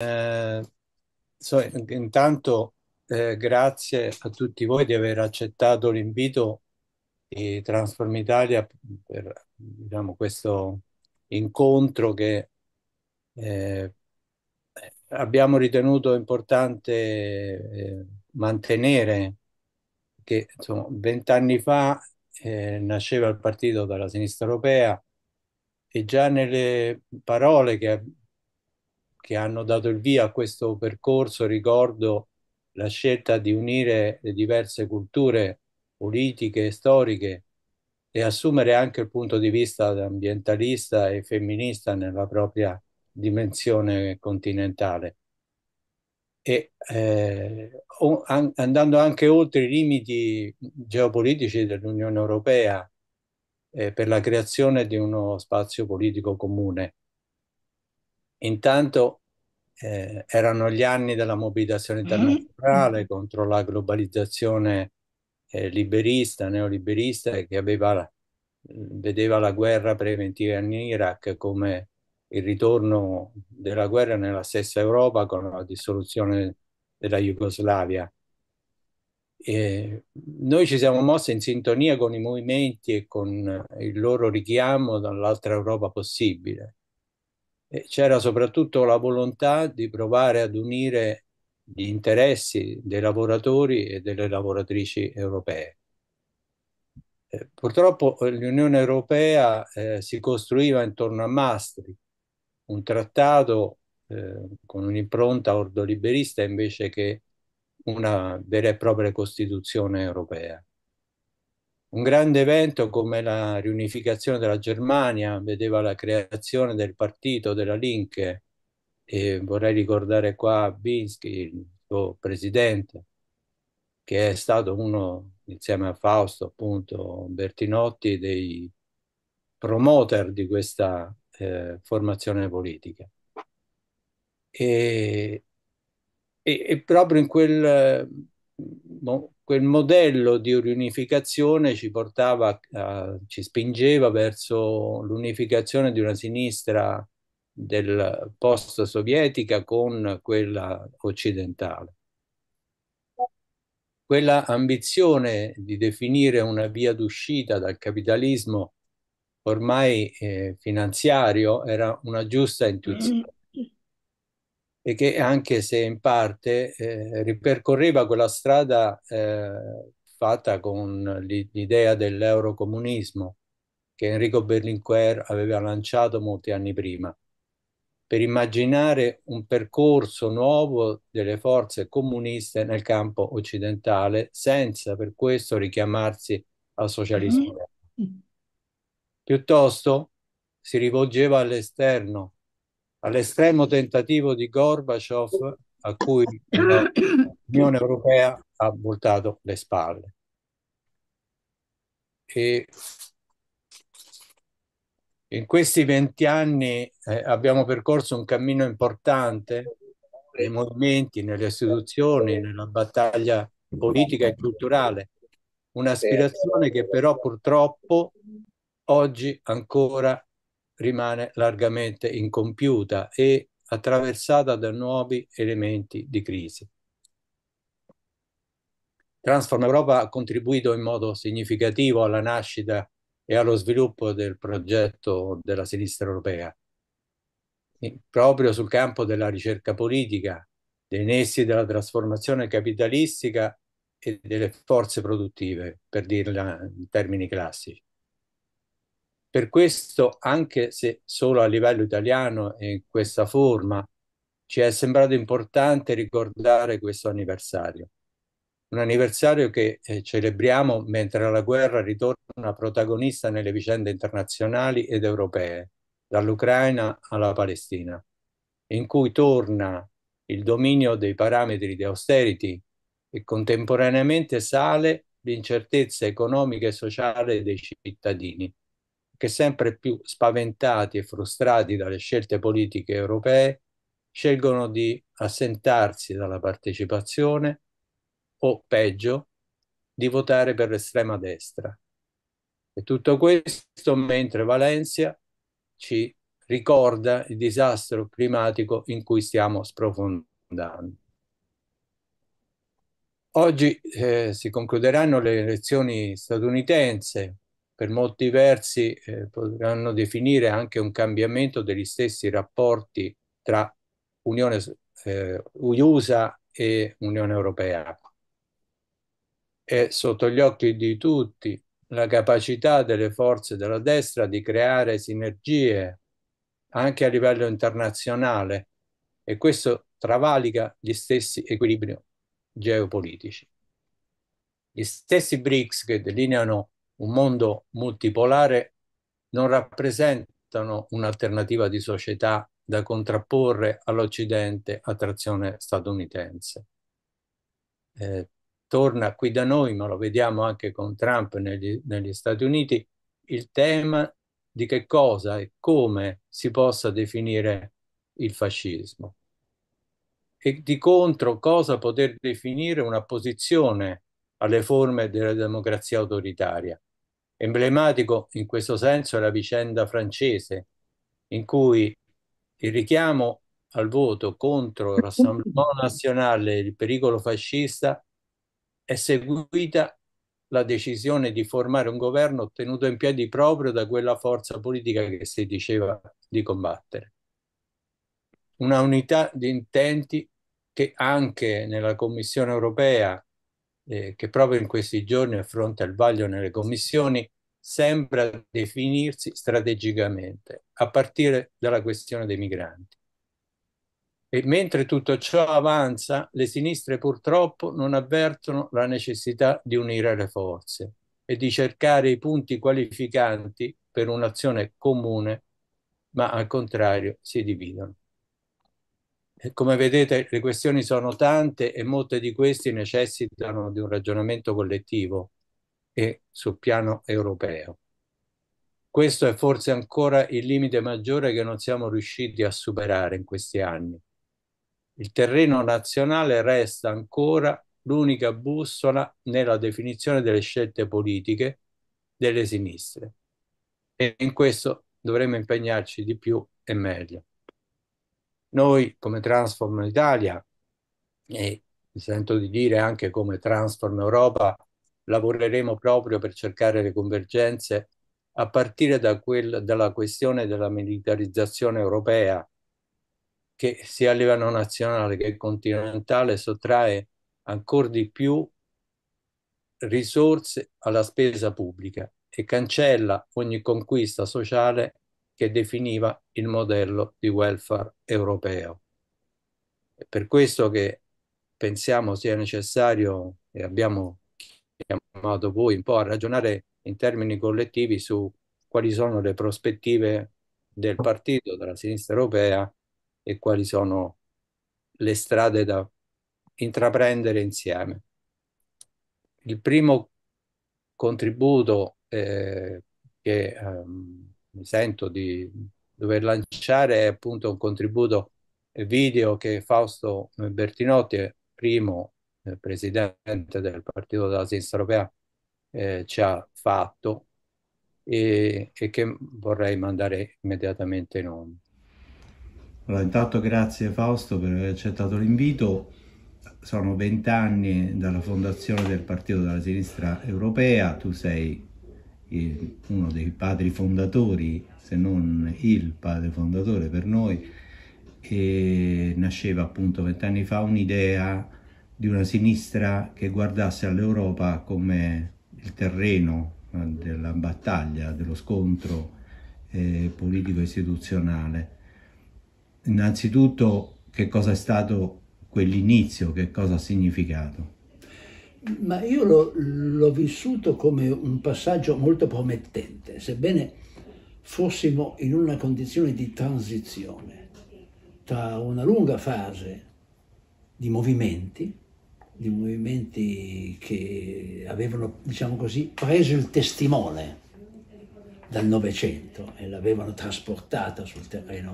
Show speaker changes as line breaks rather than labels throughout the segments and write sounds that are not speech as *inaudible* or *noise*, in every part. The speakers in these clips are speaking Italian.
Eh, so, intanto eh, grazie a tutti voi di aver accettato l'invito di Transform Italia per diciamo, questo incontro che eh, abbiamo ritenuto importante eh, mantenere, che vent'anni fa eh, nasceva il partito della sinistra europea e già nelle parole che che hanno dato il via a questo percorso, ricordo la scelta di unire le diverse culture politiche e storiche e assumere anche il punto di vista ambientalista e femminista nella propria dimensione continentale. E, eh, andando anche oltre i limiti geopolitici dell'Unione Europea eh, per la creazione di uno spazio politico comune. Intanto eh, erano gli anni della mobilitazione mm-hmm. internazionale mm. contro la globalizzazione eh, liberista, neoliberista, che aveva, vedeva la guerra preventiva in Iraq come il ritorno della guerra nella stessa Europa con la dissoluzione della Jugoslavia. E noi ci siamo mossi in sintonia con i movimenti e con il loro richiamo dall'altra Europa possibile c'era soprattutto la volontà di provare ad unire gli interessi dei lavoratori e delle lavoratrici europee. Eh, purtroppo eh, l'Unione Europea eh, si costruiva intorno a Maastricht, un trattato eh, con un'impronta ordoliberista invece che una vera e propria Costituzione europea. Un grande evento come la riunificazione della Germania vedeva la creazione del partito della Linke e vorrei ricordare qua Binsky, il suo presidente, che è stato uno, insieme a Fausto appunto, Bertinotti, dei promoter di questa eh, formazione politica. E, e, e proprio in quel, eh, quel modello di riunificazione ci portava, eh, ci spingeva verso l'unificazione di una sinistra del post sovietica con quella occidentale. Quella ambizione di definire una via d'uscita dal capitalismo ormai eh, finanziario era una giusta intuizione e che anche se in parte eh, ripercorreva quella strada eh, fatta con l'idea dell'eurocomunismo che Enrico Berlinguer aveva lanciato molti anni prima, per immaginare un percorso nuovo delle forze comuniste nel campo occidentale, senza per questo richiamarsi al socialismo. Mm-hmm. Piuttosto si rivolgeva all'esterno, all'estremo tentativo di Gorbaciov a cui l'Unione Europea ha voltato le spalle. E in questi venti anni eh, abbiamo percorso un cammino importante nei movimenti, nelle istituzioni, nella battaglia politica e culturale, un'aspirazione che però purtroppo oggi ancora rimane largamente incompiuta e attraversata da nuovi elementi di crisi. Transform Europa ha contribuito in modo significativo alla nascita e allo sviluppo del progetto della sinistra europea, proprio sul campo della ricerca politica, dei nessi della trasformazione capitalistica e delle forze produttive, per dirla in termini classici. Per questo, anche se solo a livello italiano e in questa forma, ci è sembrato importante ricordare questo anniversario. Un anniversario che eh, celebriamo mentre la guerra ritorna protagonista nelle vicende internazionali ed europee, dall'Ucraina alla Palestina, in cui torna il dominio dei parametri di austerity e contemporaneamente sale l'incertezza economica e sociale dei cittadini che sempre più spaventati e frustrati dalle scelte politiche europee scelgono di assentarsi dalla partecipazione o, peggio, di votare per l'estrema destra. E tutto questo mentre Valencia ci ricorda il disastro climatico in cui stiamo sprofondando. Oggi eh, si concluderanno le elezioni statunitense, per molti versi eh, potranno definire anche un cambiamento degli stessi rapporti tra Unione eh, USA e Unione Europea. È sotto gli occhi di tutti la capacità delle forze della destra di creare sinergie anche a livello internazionale e questo travalica gli stessi equilibri geopolitici. Gli stessi BRICS che delineano un mondo multipolare non rappresentano un'alternativa di società da contrapporre all'Occidente a trazione statunitense. Eh, torna qui da noi, ma lo vediamo anche con Trump negli, negli Stati Uniti, il tema di che cosa e come si possa definire il fascismo e di contro cosa poter definire una posizione alle forme della democrazia autoritaria. Emblematico in questo senso è la vicenda francese, in cui il richiamo al voto contro il Rassemblement Nazionale e il pericolo fascista è seguita la decisione di formare un governo tenuto in piedi proprio da quella forza politica che si diceva di combattere. Una unità di intenti che anche nella Commissione europea eh, che proprio in questi giorni affronta il vaglio nelle commissioni, sembra definirsi strategicamente, a partire dalla questione dei migranti. E mentre tutto ciò avanza, le sinistre purtroppo non avvertono la necessità di unire le forze e di cercare i punti qualificanti per un'azione comune, ma al contrario si dividono. Come vedete le questioni sono tante e molte di queste necessitano di un ragionamento collettivo e sul piano europeo. Questo è forse ancora il limite maggiore che non siamo riusciti a superare in questi anni. Il terreno nazionale resta ancora l'unica bussola nella definizione delle scelte politiche delle sinistre e in questo dovremmo impegnarci di più e meglio. Noi come Transform Italia e mi sento di dire anche come Transform Europa lavoreremo proprio per cercare le convergenze a partire da quel, dalla questione della militarizzazione europea che sia a livello nazionale che continentale sottrae ancora di più risorse alla spesa pubblica e cancella ogni conquista sociale che definiva il modello di welfare europeo. È per questo che pensiamo sia necessario, e abbiamo chiamato voi un po' a ragionare in termini collettivi su quali sono le prospettive del partito, della sinistra europea e quali sono le strade da intraprendere insieme. Il primo contributo eh, che ehm, mi sento di dover lanciare appunto un contributo video che Fausto eh, Bertinotti, primo eh, presidente del Partito della Sinistra Europea, eh, ci ha fatto e, e, che vorrei mandare immediatamente in onda. Allora, intanto grazie Fausto per aver accettato l'invito. Sono vent'anni dalla fondazione del Partito della Sinistra Europea, tu sei uno dei padri fondatori, se non il padre fondatore per noi, e nasceva appunto vent'anni fa un'idea di una sinistra che guardasse all'Europa come il terreno eh, della battaglia, dello scontro eh, politico-istituzionale. Innanzitutto che cosa è stato quell'inizio, che cosa ha significato
ma io l'ho, l'ho vissuto come un passaggio molto promettente, sebbene fossimo in una condizione di transizione tra una lunga fase di movimenti, di movimenti che avevano, diciamo così, preso il testimone dal Novecento e l'avevano trasportata sul terreno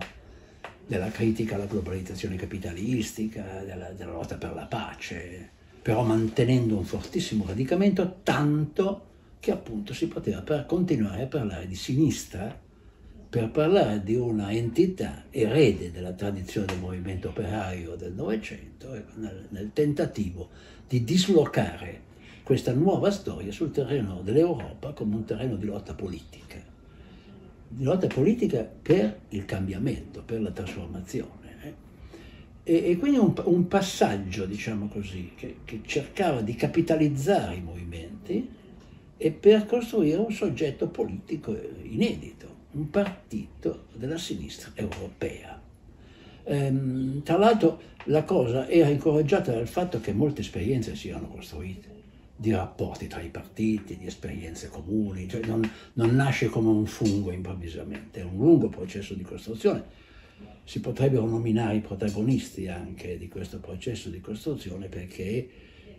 della critica alla globalizzazione capitalistica, della, della lotta per la pace, però mantenendo un fortissimo radicamento, tanto che appunto si poteva per continuare a parlare di sinistra, per parlare di una entità erede della tradizione del movimento operaio del Novecento, nel, nel tentativo di dislocare questa nuova storia sul terreno dell'Europa come un terreno di lotta politica, di lotta politica per il cambiamento, per la trasformazione. E, e quindi un, un, passaggio, diciamo così, che, che cercava di capitalizzare i movimenti e per costruire un soggetto politico inedito, un partito della sinistra europea. Ehm, tra l'altro la cosa era incoraggiata dal fatto che molte esperienze si erano costruite di rapporti tra i partiti, di esperienze comuni, cioè non, non nasce come un fungo improvvisamente, è un lungo processo di costruzione si potrebbero nominare i protagonisti anche di questo processo di costruzione perché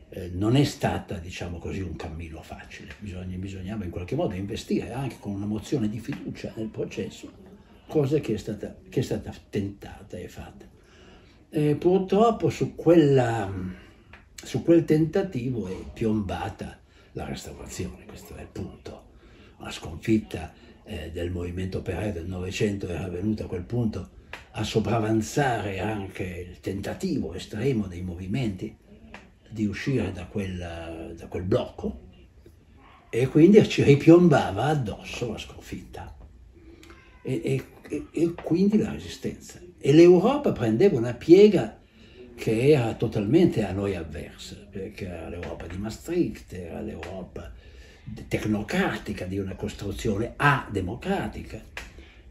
eh, non è stata, diciamo così, un cammino facile, Bisogna, bisognava in qualche modo investire anche con una mozione di fiducia nel processo, cosa che è stata, che è stata tentata e fatta. E purtroppo su, quella, su quel tentativo è piombata la restaurazione, questo è il punto. La sconfitta eh, del movimento operaio del Novecento era venuta a quel punto a sopravanzare anche il tentativo estremo dei movimenti di uscire da quel, da quel blocco e quindi ci ripiombava addosso la sconfitta e, e, e quindi la resistenza. E l'Europa prendeva una piega che era totalmente a noi avversa, perché era l'Europa di Maastricht, era l'Europa tecnocratica, di una costruzione a democratica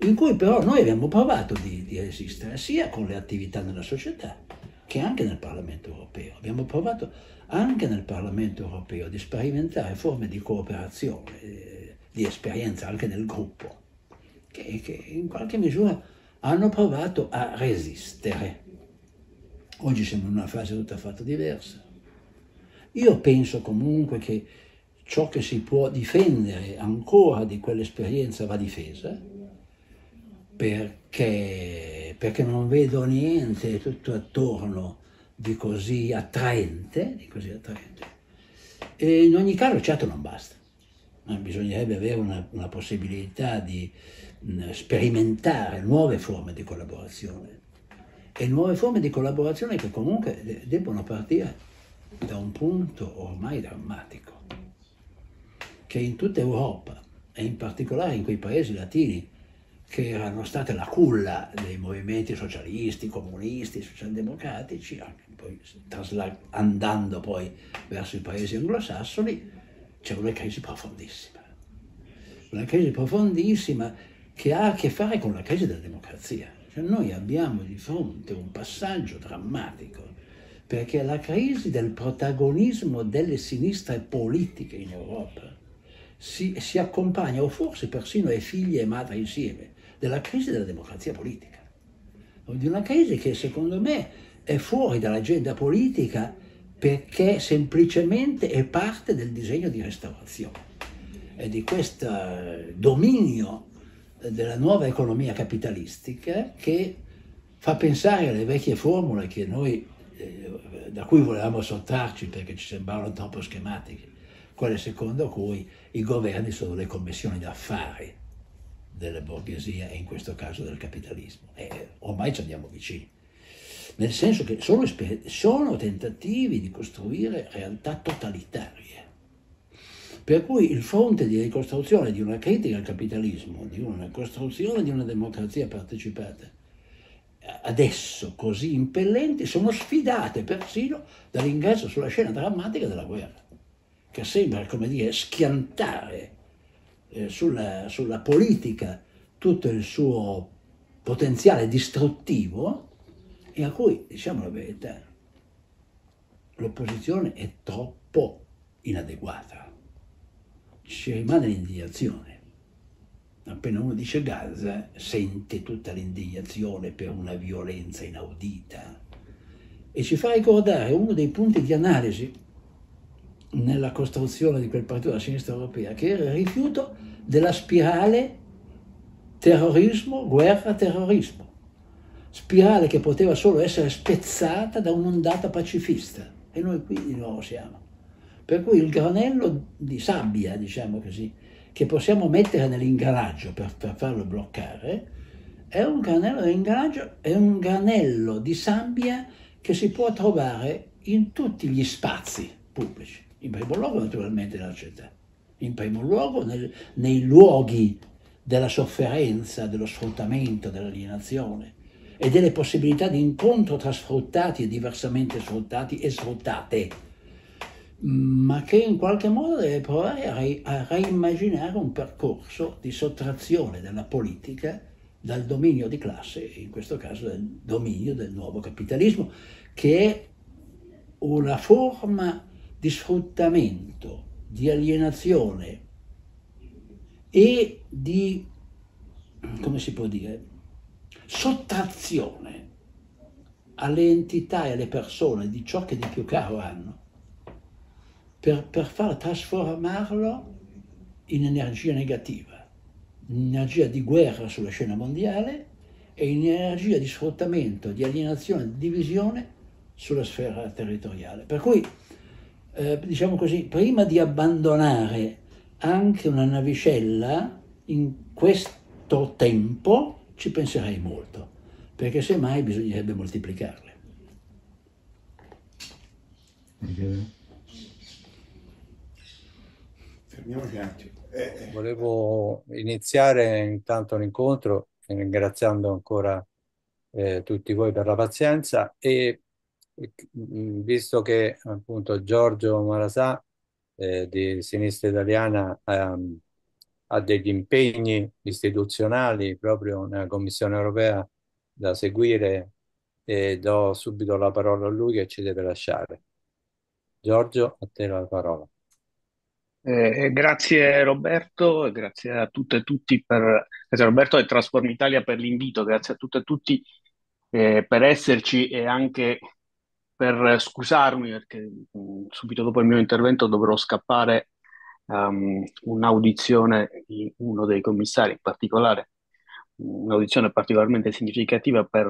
in cui però noi abbiamo provato di, di resistere sia con le attività nella società che anche nel Parlamento europeo. Abbiamo provato anche nel Parlamento europeo di sperimentare forme di cooperazione, eh, di esperienza anche nel gruppo, che, che in qualche misura hanno provato a resistere. Oggi siamo in una fase tutta affatto diversa. Io penso comunque che ciò che si può difendere ancora di quell'esperienza va difesa perché, perché non vedo niente tutto attorno di così attraente, di così attraente. E in ogni caso certo non basta, ma bisognerebbe avere una, una possibilità di mh, mm, sperimentare nuove forme di collaborazione e nuove forme di collaborazione che comunque debbono partire da un punto ormai drammatico, che in tutta Europa e in particolare in quei paesi latini che erano state la culla dei movimenti socialisti, comunisti, socialdemocratici, poi, andando poi verso i paesi anglosassoni, c'è una crisi profondissima. Una crisi profondissima che ha a che fare con la crisi della democrazia. Cioè noi abbiamo di fronte un passaggio drammatico, perché la crisi del protagonismo delle sinistre politiche in Europa si, si accompagna, o forse persino è figlia e madre insieme, della crisi della democrazia politica, di una crisi che secondo me è fuori dall'agenda politica perché semplicemente è parte del disegno di restaurazione e di questo eh, dominio della nuova economia capitalistica che fa pensare alle vecchie formule noi, eh, da cui volevamo sottrarci perché ci sembravano troppo schematiche, quelle secondo cui i governi sono le commissioni d'affari della borghesia e in questo caso del capitalismo. E eh, ormai ci andiamo vicini. Nel senso che sono, sono tentativi di costruire realtà totalitarie. Per cui il fronte di ricostruzione di una critica al capitalismo, di una costruzione di una democrazia partecipata, adesso così impellenti, sono sfidate persino dall'ingresso sulla scena drammatica della guerra, che sembra, come dire, schiantare eh, sulla, sulla politica tutto il suo potenziale distruttivo e a cui, diciamo la verità, l'opposizione è troppo inadeguata. Ci rimane l'indignazione. Appena uno dice Gaza, sente tutta l'indignazione per una violenza inaudita. E ci fa ricordare uno dei punti di analisi nella costruzione di quel partito della sinistra europea, che era il rifiuto della spirale terrorismo, guerra, terrorismo. Spirale che poteva solo essere spezzata da un'ondata pacifista. E noi qui di nuovo siamo. Per cui il granello di sabbia, diciamo così, che possiamo mettere nell'ingranaggio per, per, farlo bloccare, è un granello di è un granello di sabbia che si può trovare in tutti gli spazi pubblici, in primo luogo naturalmente nella città, in primo luogo nel, nei luoghi della sofferenza, dello sfruttamento, dell'alienazione e delle possibilità di incontro tra sfruttati e diversamente sfruttati e sfruttate, ma che in qualche modo deve provare a reimmaginare un percorso di sottrazione della politica dal dominio di classe, in questo caso del dominio del nuovo capitalismo, che è una forma di sfruttamento di alienazione e di, come si può dire, sottrazione alle entità e alle persone di ciò che di più caro hanno, per, per far trasformarlo in energia negativa, in energia di guerra sulla scena mondiale e in energia di sfruttamento, di alienazione, di divisione sulla sfera territoriale. Per cui eh, diciamo così, prima di abbandonare anche una navicella in questo tempo, ci penserei molto, perché semmai bisognerebbe moltiplicarle.
Fermiamoci un
eh, eh. Volevo iniziare intanto l'incontro ringraziando ancora eh, tutti voi per la pazienza e Mm, visto che appunto Giorgio Marasà eh, di Sinistra Italiana eh, ha degli impegni istituzionali proprio nella Commissione europea da seguire e do subito la parola a lui che ci deve lasciare. Giorgio, a te la parola.
Eh, grazie Roberto, grazie a tutte e tutti per grazie Roberto e Trasform Italia per l'invito, grazie a tutte e tutti eh, per esserci e anche per scusarmi perché mm, subito dopo il mio intervento dovrò scappare um, un'audizione di uno dei commissari in particolare, un'audizione particolarmente significativa per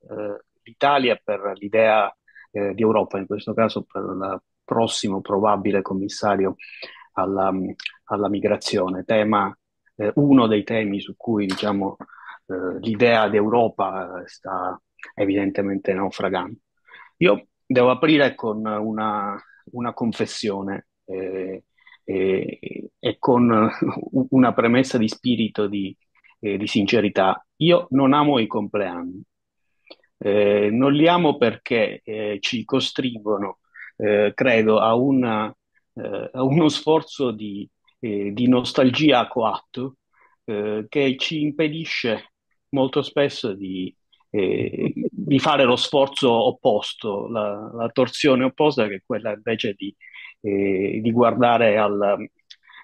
uh, l'Italia, per l'idea eh, di Europa, in questo caso per il prossimo probabile commissario alla, alla migrazione, tema, eh, uno dei temi su cui diciamo, eh, l'idea d'Europa eh, sta evidentemente naufragando. Io devo aprire con una, una confessione eh, eh, e con una premessa di spirito di, eh, di sincerità. Io non amo i compleanni. Eh, non li amo perché eh, ci costringono, eh, credo, a, una, a, uno sforzo di, di nostalgia coatto che ci impedisce molto spesso di, di fare lo sforzo opposto, la, la, torsione opposta che è quella invece di, eh, di, guardare, al,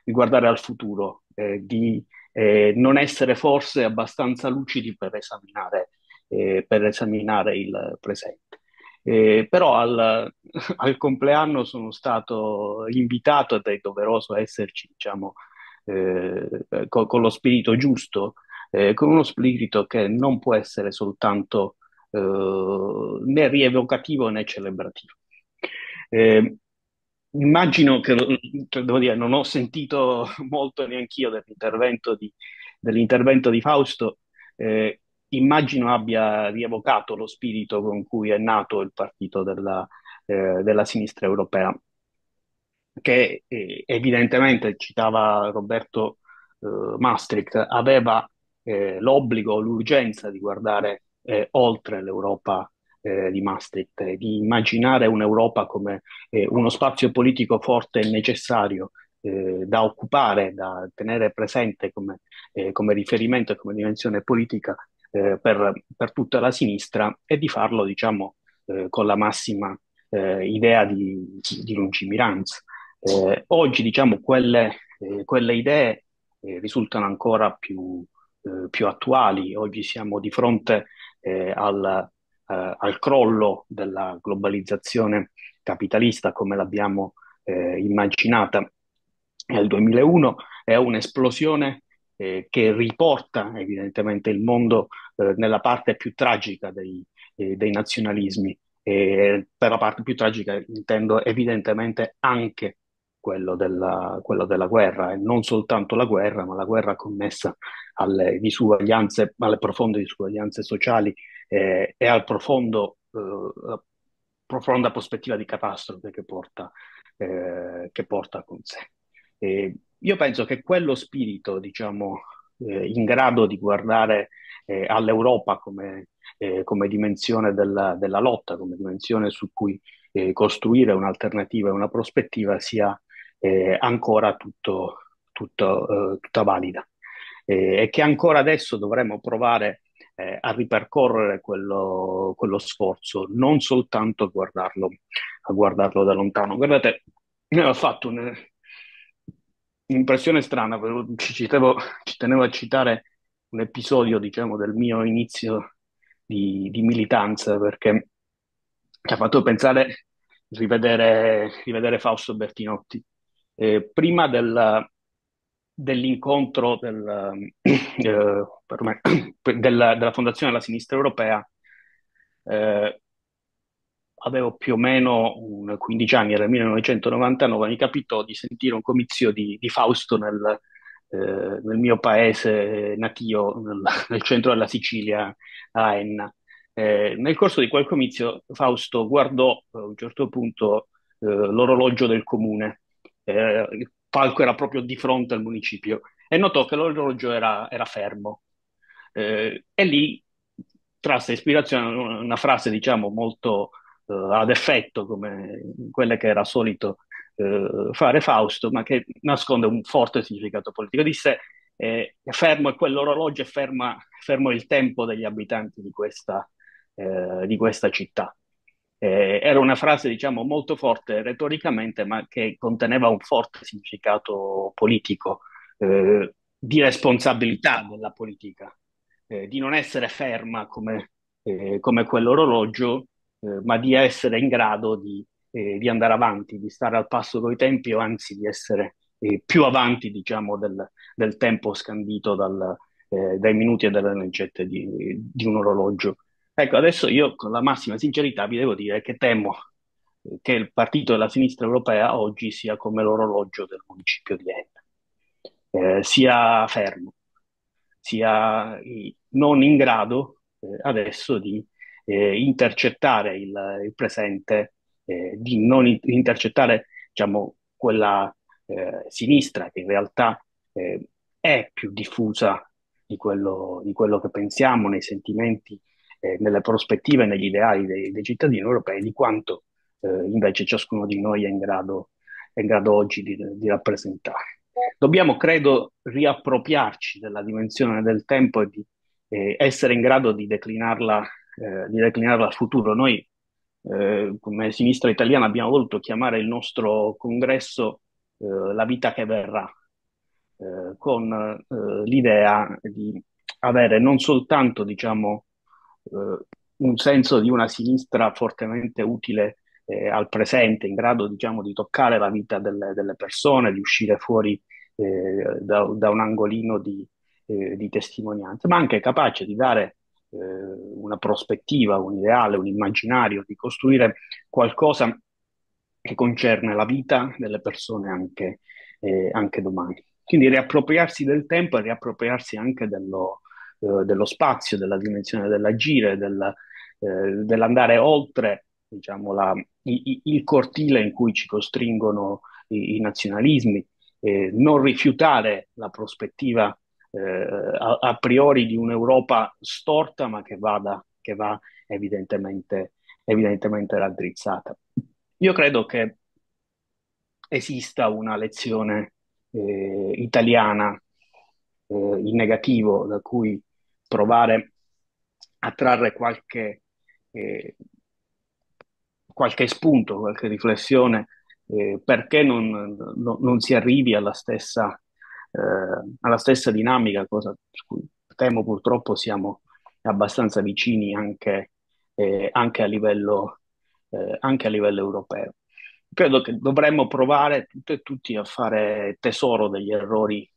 di guardare, al, futuro, eh, di eh, non essere forse abbastanza lucidi per esaminare, eh, per esaminare il presente. Eh, però al, *laughs* al, compleanno sono stato invitato ed è doveroso esserci, diciamo, eh, co- con lo spirito giusto eh, con uno spirito che non può essere soltanto eh, né rievocativo né celebrativo. Eh, immagino che, cioè, devo dire, non ho sentito *laughs* molto neanch'io dell'intervento di, dell'intervento di Fausto, eh, immagino abbia rievocato lo spirito con cui è nato il partito della, eh, della sinistra europea, che eh, evidentemente, citava Roberto eh, Maastricht, aveva eh, l'obbligo, l'urgenza di guardare eh, oltre l'Europa eh, di Maastricht, di immaginare un'Europa come eh, uno spazio politico forte e necessario eh, da occupare, da tenere presente come, eh, come riferimento e come dimensione politica per, per, tutta la sinistra e di farlo, diciamo, con la massima idea di, di lungimiranza. oggi, diciamo, quelle, quelle idee risultano ancora più, eh, più attuali. Oggi siamo di fronte eh, al, eh, al, crollo della globalizzazione capitalista come l'abbiamo eh, immaginata nel 2001, è un'esplosione che riporta evidentemente il mondo nella parte più tragica dei, dei nazionalismi. E per la parte più tragica intendo evidentemente anche quello della, quello della, guerra, e non soltanto la guerra, ma la guerra connessa alle disuguaglianze, alle profonde disuguaglianze sociali eh, e alla eh, profonda prospettiva di catastrofe che porta, eh, che porta con sé. E io penso che quello spirito, diciamo, eh, in grado di guardare eh, all'Europa come, eh, come dimensione della, della, lotta, come dimensione su cui costruire un'alternativa e una prospettiva sia eh, ancora tutto, tutto, eh, tutta valida e che ancora adesso dovremmo provare eh, a ripercorrere quello, quello, sforzo, non soltanto a guardarlo, a guardarlo da lontano. Guardate, mi ha fatto un, un'impressione strana, però ci, citevo, ci tenevo a citare un episodio, diciamo, del mio inizio di, di, militanza, perché ci ha fatto pensare rivedere, rivedere Fausto Bertinotti. Eh, prima del, dell'incontro del, eh, eh me, *clears throat* della, della, Fondazione della Sinistra Europea, eh, avevo più o meno 15 anni, era il 1999, mi capitò di sentire un comizio di, di Fausto nel, eh, nel, mio paese natio, nel, *laughs* nel centro della Sicilia, a Enna. Eh, nel corso di quel comizio Fausto guardò a un certo punto l'orologio del comune eh, il palco era proprio di fronte al municipio e notò che l'orologio era, era fermo. Eh, e lì trasse ispirazione una frase, diciamo, molto eh, ad effetto, come quella che era solito eh, fare Fausto, ma che nasconde un forte significato politico. Disse eh, fermo e quell'orologio ferma, fermo il tempo degli abitanti di questa, eh, di questa città. Eh, era una frase, diciamo, molto forte retoricamente, ma che conteneva un forte significato politico, eh, di responsabilità della politica, eh, di non essere ferma come, eh, come quell'orologio, eh, ma di essere in grado di, eh, di, andare avanti, di stare al passo coi tempi o anzi di essere più avanti, diciamo, del, del tempo scandito dal, dai minuti e dalle lancette di, di un orologio. Ecco, adesso io con la massima sincerità vi devo dire che temo che il partito della sinistra europea oggi sia come l'orologio del municipio di Enna, eh, sia fermo, sia non in grado eh, adesso di eh, intercettare il, il presente, eh, di non in- intercettare diciamo, quella eh, sinistra che in realtà eh, è più diffusa di quello, di quello che pensiamo nei sentimenti eh, nelle prospettive e negli ideali dei, dei, cittadini europei di quanto eh, invece ciascuno di noi è in grado, è in grado oggi di, di, rappresentare. Dobbiamo, credo, riappropriarci della dimensione del tempo e di eh, essere in grado di declinarla, eh, di declinarla al futuro. Noi, eh, come sinistra italiana, abbiamo voluto chiamare il nostro congresso eh, La vita che verrà, con l'idea di avere non soltanto diciamo, eh, un senso di una sinistra fortemente utile eh, al presente, in grado diciamo, di toccare la vita delle, delle persone, di uscire fuori eh, da, da, un angolino di, eh, di, testimonianza, ma anche capace di dare eh, una prospettiva, un ideale, un immaginario, di costruire qualcosa che concerne la vita delle persone anche, eh, anche domani. Quindi riappropriarsi del tempo e riappropriarsi anche dello, eh, dello spazio, della dimensione dell'agire, del, eh, dell'andare oltre diciamo, la, i, il cortile in cui ci costringono i, i nazionalismi, eh, non rifiutare la prospettiva eh, a, a, priori di un'Europa storta ma che, vada, che va evidentemente, evidentemente raddrizzata. Io credo che esista una lezione eh, italiana eh, in negativo da cui provare a trarre qualche, eh, qualche spunto, qualche riflessione, eh, perché non, no, non, si arrivi alla stessa, eh, alla stessa dinamica, cosa su cui temo purtroppo siamo abbastanza vicini anche, eh, anche, a, livello, eh, anche a livello europeo. Credo che dovremmo provare tutte e tutti a fare tesoro degli errori,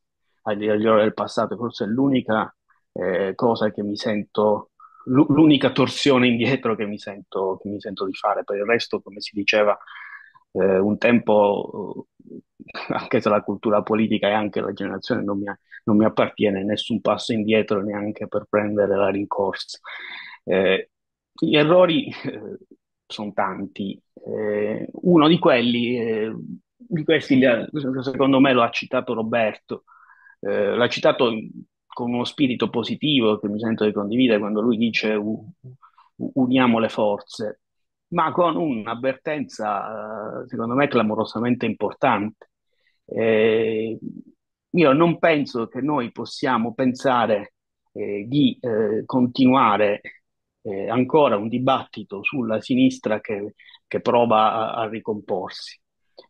degli errori del passato, forse è l'unica eh, cosa che mi sento, l'unica torsione indietro che mi, sento, che mi sento di fare. Per il resto, come si diceva eh, un tempo, eh, anche se la cultura politica e anche la generazione non mi, non mi appartiene, nessun passo indietro neanche per prendere la rincorsa. Eh, gli errori eh, sono tanti. Eh, uno di quelli, di questi, secondo me lo ha citato Roberto, l'ha citato con uno spirito positivo che mi sento di condividere quando lui dice uniamo le forze, ma con un'avvertenza eh, secondo me clamorosamente importante. Eh, io non penso che noi possiamo pensare eh, di eh, continuare eh, ancora un dibattito sulla sinistra che, che prova a, a ricomporsi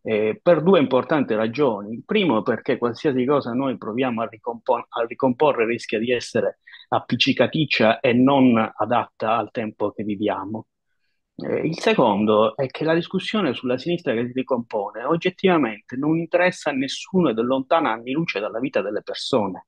eh, per due importanti ragioni. Il primo è perché qualsiasi cosa noi proviamo a, ricompor- a ricomporre rischia di essere appiccicaticcia e non adatta al tempo che viviamo. Eh, il secondo è che la discussione sulla sinistra che si ricompone oggettivamente non interessa a nessuno ed è lontana anni luce dalla vita delle persone.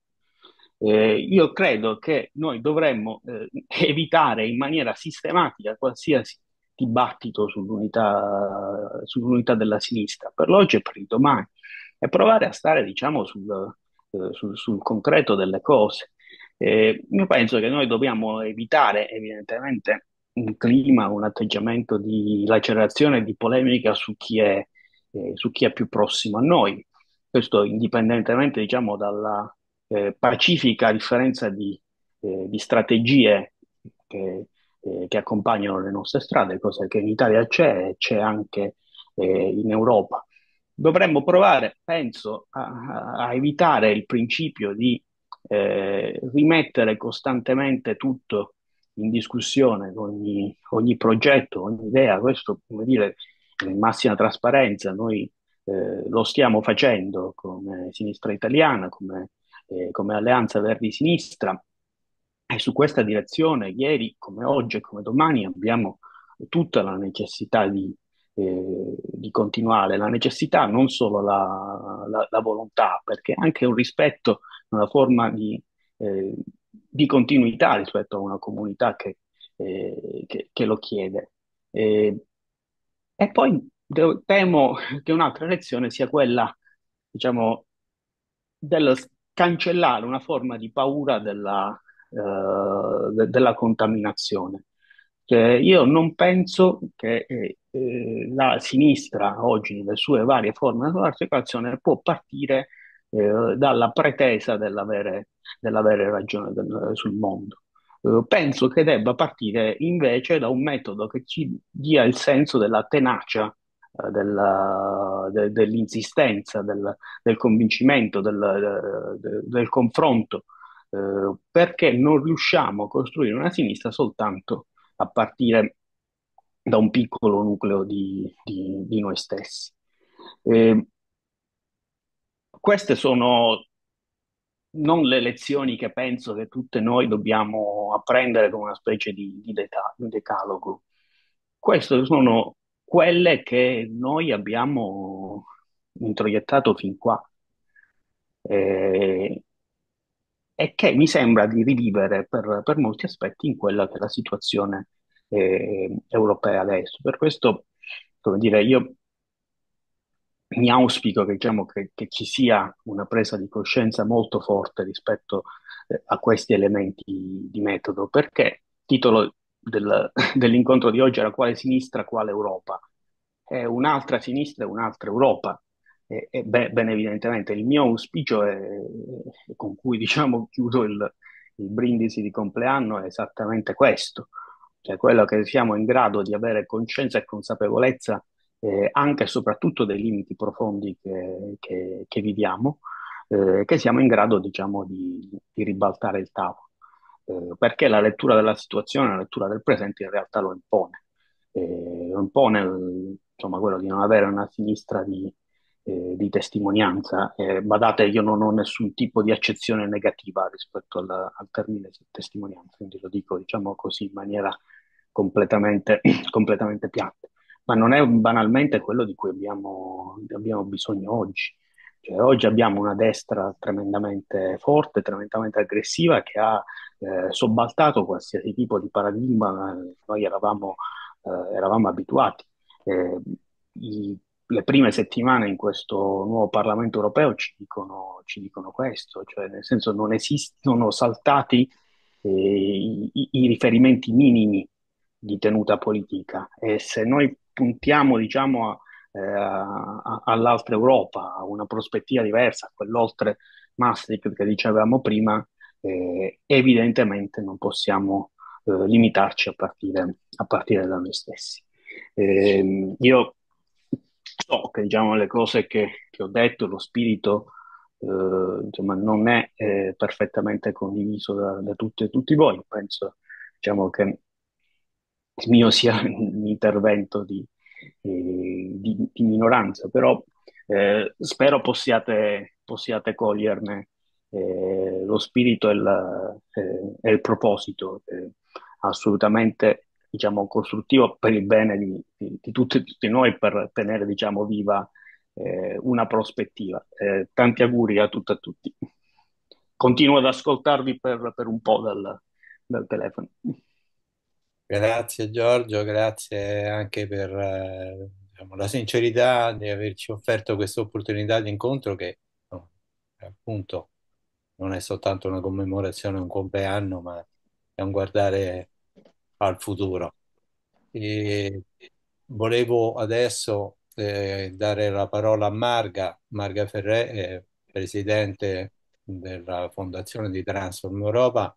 Eh, io credo che noi dovremmo eh, evitare in maniera sistematica qualsiasi dibattito sull'unità, sull'unità della sinistra, per l'oggi e per il domani, e provare a stare, diciamo, sul, eh, sul, sul concreto delle cose. Eh, io penso che noi dobbiamo evitare, evidentemente, un clima, un atteggiamento di lacerazione di polemica su chi, è, eh, su chi è più prossimo a noi. Questo indipendentemente, diciamo, dalla eh, pacifica differenza di, eh, di strategie che eh, che accompagnano le nostre strade, cosa che in Italia c'è e c'è anche eh, in Europa. Dovremmo provare, penso, a, a evitare il principio di eh, rimettere costantemente tutto in discussione, ogni, ogni progetto, ogni idea, questo come dire in massima trasparenza, noi eh, lo stiamo facendo come sinistra italiana, come, eh, come alleanza verdi sinistra, e su questa direzione, ieri come oggi e come domani, abbiamo tutta la necessità di, eh, di continuare, la necessità, non solo la, la, la, volontà, perché anche un rispetto, una forma di, eh, di continuità rispetto a una comunità che, eh, che, che lo chiede. e poi temo che un'altra lezione sia quella, diciamo, del cancellare una forma di paura della, eh, de- della contaminazione. Che cioè, io non penso che eh, eh, la sinistra oggi, nelle sue varie forme di articolazione, può partire eh, dalla pretesa dell'avere, dell'avere ragione del, sul mondo. Eh, penso che debba partire invece da un metodo che ci dia il senso della tenacia, eh, della, de, dell'insistenza, del, del convincimento, del, de, del confronto eh, perché non riusciamo a costruire una sinistra soltanto a partire da un piccolo nucleo di, di, di noi stessi. Eh, queste sono non le lezioni che penso che tutte noi dobbiamo apprendere come una specie di, di decalogo. Queste sono quelle che noi abbiamo introiettato fin qua. Eh, e che mi sembra di rivivere per, per molti aspetti in quella che è la situazione eh, europea adesso. Per questo, come dire, io mi auspico che, diciamo, che, che ci sia una presa di coscienza molto forte rispetto eh, a questi elementi di metodo, perché il titolo del, *laughs* dell'incontro di oggi era quale sinistra, quale Europa. È un'altra sinistra e un'altra Europa e, e beh, bene, evidentemente, il mio auspicio è, con cui *laughs* diciamo chiudo il, il brindisi di compleanno è esattamente questo, cioè quello che siamo in grado di avere coscienza e consapevolezza eh, anche e soprattutto dei limiti profondi che, che, che viviamo, eh, che siamo in grado diciamo di, di ribaltare il tavolo, eh, perché la lettura della situazione, la lettura del presente in realtà lo impone, eh, lo impone insomma quello di non avere una sinistra di, eh, di testimonianza. Eh, badate, io non ho nessun tipo di accezione negativa rispetto al, al termine testimonianza, quindi lo dico diciamo così in maniera completamente, *clears throat* completamente piatta. Ma non è banalmente quello di cui abbiamo, abbiamo bisogno oggi. Cioè, oggi abbiamo una destra tremendamente forte, tremendamente aggressiva che ha eh, sobbaltato qualsiasi tipo di paradigma eh, noi eravamo, eh, eravamo abituati. Eh, I, le prime settimane in questo nuovo Parlamento europeo ci dicono, ci dicono questo, cioè nel senso non esistono saltati eh, i, i, riferimenti minimi di tenuta politica e se noi puntiamo diciamo a, eh, all'altra Europa, a una prospettiva diversa, a quell'oltre Maastricht che dicevamo prima, eh, evidentemente non possiamo eh, limitarci a partire, a partire da noi stessi. Ehm, io so che diciamo, le cose che, che ho detto, lo spirito eh, insomma, non è eh, perfettamente condiviso da, da e tutti voi. Penso diciamo, che il mio sia *laughs* un intervento di, di, di minoranza, però eh, spero possiate, possiate coglierne eh, lo spirito e, la, eh, e il proposito assolutamente diciamo, costruttivo per il bene di, di, di, tutti, di tutti, noi, per tenere diciamo, viva eh, una prospettiva. Eh, tanti auguri a tutte e a tutti. Continuo ad ascoltarvi per, per un po' dal, dal, telefono. Grazie Giorgio,
grazie anche per eh, diciamo, la sincerità di averci offerto questa opportunità di incontro che no, appunto non è soltanto una commemorazione, un compleanno, ma è un guardare al futuro. E volevo adesso eh, dare la parola a Marga, Marga Ferré, eh, presidente della fondazione di Transform Europa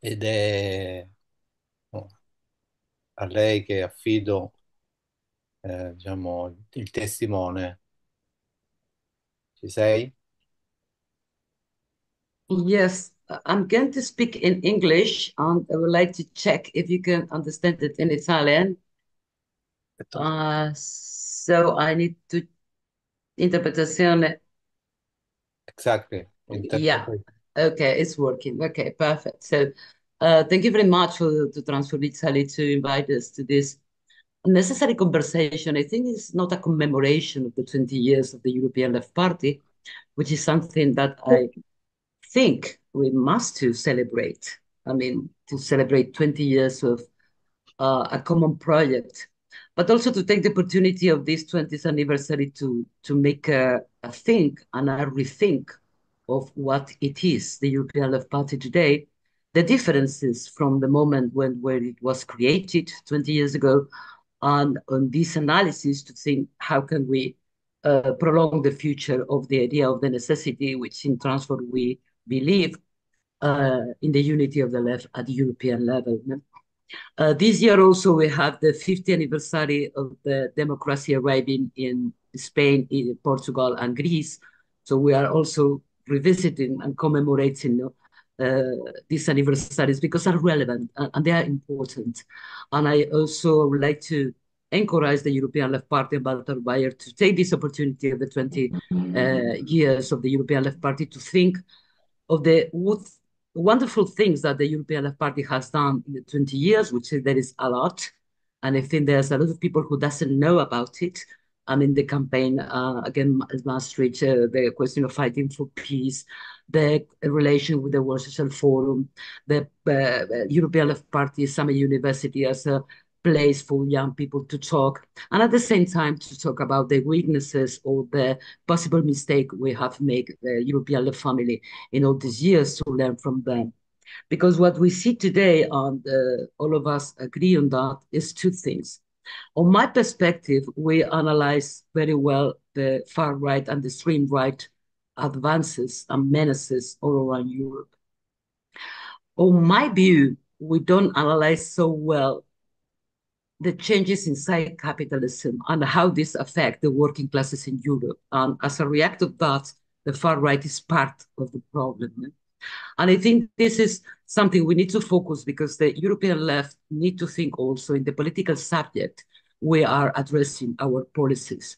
ed è oh, a lei che affido eh, diciamo, il testimone. Ci
sei? Yes, Uh, I'm going to speak in English and I would like to check if you can understand it in Italian. Uh, so I need to interpretation. Exactly. Yeah. Okay, it's working. Okay, perfect. So uh, thank you very much for to Transfer Italy to invite us to this necessary conversation. I think it's not a commemoration of the 20 years of the European Left Party, which is something that I think we must to celebrate. I mean, to celebrate 20 years of uh, a common project, but also to take the opportunity of this 20th anniversary to to make a, a think and a rethink of what it is the European Left Party today, the differences from the moment when where it was created 20 years ago, and on this analysis to think how can we uh, prolong the future of the idea of the necessity, which in transfer we believe uh, in the unity of the left at the European level. Uh, this year also we have the 50th anniversary of the democracy arriving in Spain, in Portugal, and Greece. So we are also revisiting and commemorating uh, these anniversaries because they're relevant and, and, they are important. And I also would like to encourage the European Left Party and Walter Bayer to take this opportunity of the 20 uh, years of the European Left Party to think of the what wonderful things that the European Left Party has done in the 20 years, which there is a lot. And I think there's a lot of people who doesn't know about it. I mean, the campaign uh, again, Maastricht, uh, the question of fighting for peace, the relation with the World Social Forum, the uh, European Left Party Summer University as a place for young people to talk and at the same time to talk about the weaknesses or the possible mistake we have made the uh, European family in all these years to learn from them. Because what we see today, and uh, all of us agree on that, is two things. On my perspective, we analyze very well the far right and the extreme right advances and menaces all around Europe. On my view, we don't analyze so well the changes inside capitalism and how this affect the working classes in Europe. And as a react of that, the far right is part of the problem. And I think this is something we need to focus because the European left need to think also in the political subject we are addressing our policies.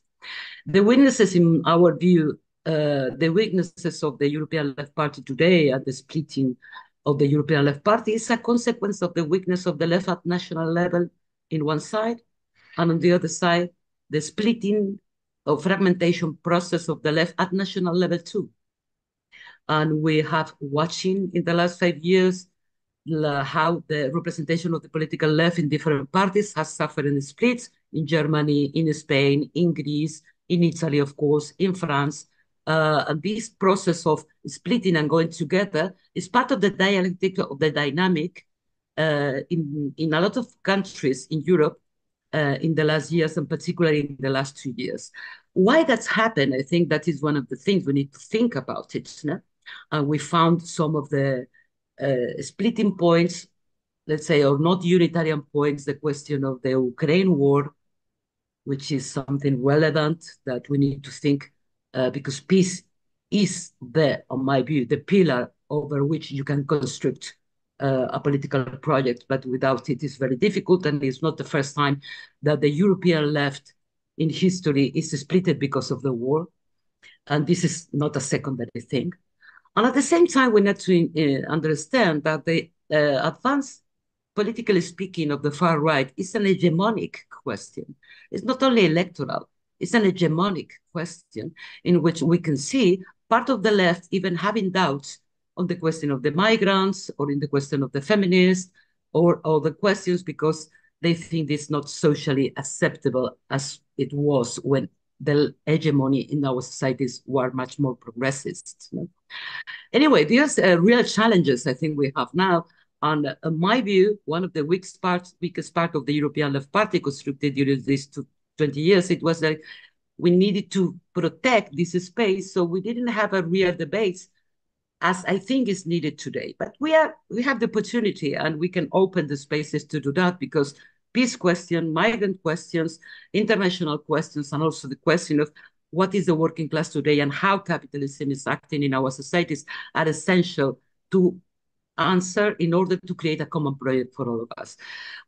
The weaknesses, in our view, uh, the weaknesses of the European Left Party today and the splitting of the European Left Party is a consequence of the weakness of the left at national level in one side, and on the other side, the splitting or fragmentation process of the left at national level too. And we have watching in the last five years how the representation of the political left in different parties has suffered in splits in Germany, in Spain, in Greece, in Italy, of course, in France. Uh, this process of splitting and going together is part of the dialectic of the dynamic uh, in, in a lot of countries in Europe uh, in the last years, and particularly in the last two years. Why that's happened, I think that is one of the things we need to think about it. No? Uh, we found some of the splitting points let's say, or not unitarian points, the question of the Ukraine war, which is something relevant that we need to think, uh, because peace is the, on my view, the pillar over which you can construct uh, a political project, but without it is very difficult. And it's not the first time that the European left in history is split because of the war. And this is not a secondary thing. And at the same time, we need to uh, understand that the uh, advance, politically speaking, of the far right is an hegemonic question. It's not only electoral, it's an hegemonic question in which we can see part of the left even having doubts on the question of the migrants or in the question of the feminists or all the questions because they think it's not socially acceptable as it was when the hegemony in our societies were much more progressist. Anyway, these are uh, real challenges I think we have now. And uh, in my view, one of the weakest parts, weakest part of the European Left Party constructed during these two, 20 years, it was that we needed to protect this space. So we didn't have a real debate as I think is needed today. But we have we have the opportunity and we can open the spaces to do that because peace question, migrant questions, international questions, and also the question of what is the working class today and how capitalism is acting in our societies are essential to answer in order to create a common project for all of us.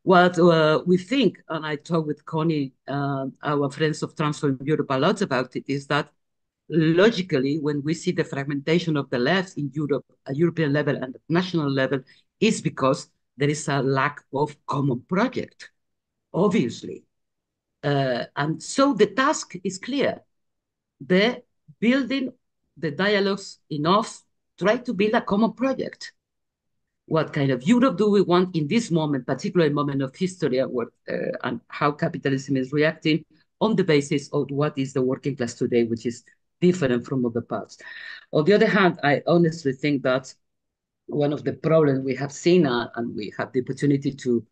What uh, we think, and I talk with Connie, uh, our friends of Transform Europe, a lot about it, is that logically, when we see the fragmentation of the left in Europe, at European level and at national level, is because there is a lack of common project, obviously. Uh, and so the task is clear. The building the dialogues enough, try to build a common project. What kind of Europe do we want in this moment, particular moment of history what, uh, and how capitalism is reacting on the basis of what is the working class today, which is different from other parts. On the other hand, I honestly think that one of the problems we have seen uh, and we have the opportunity to,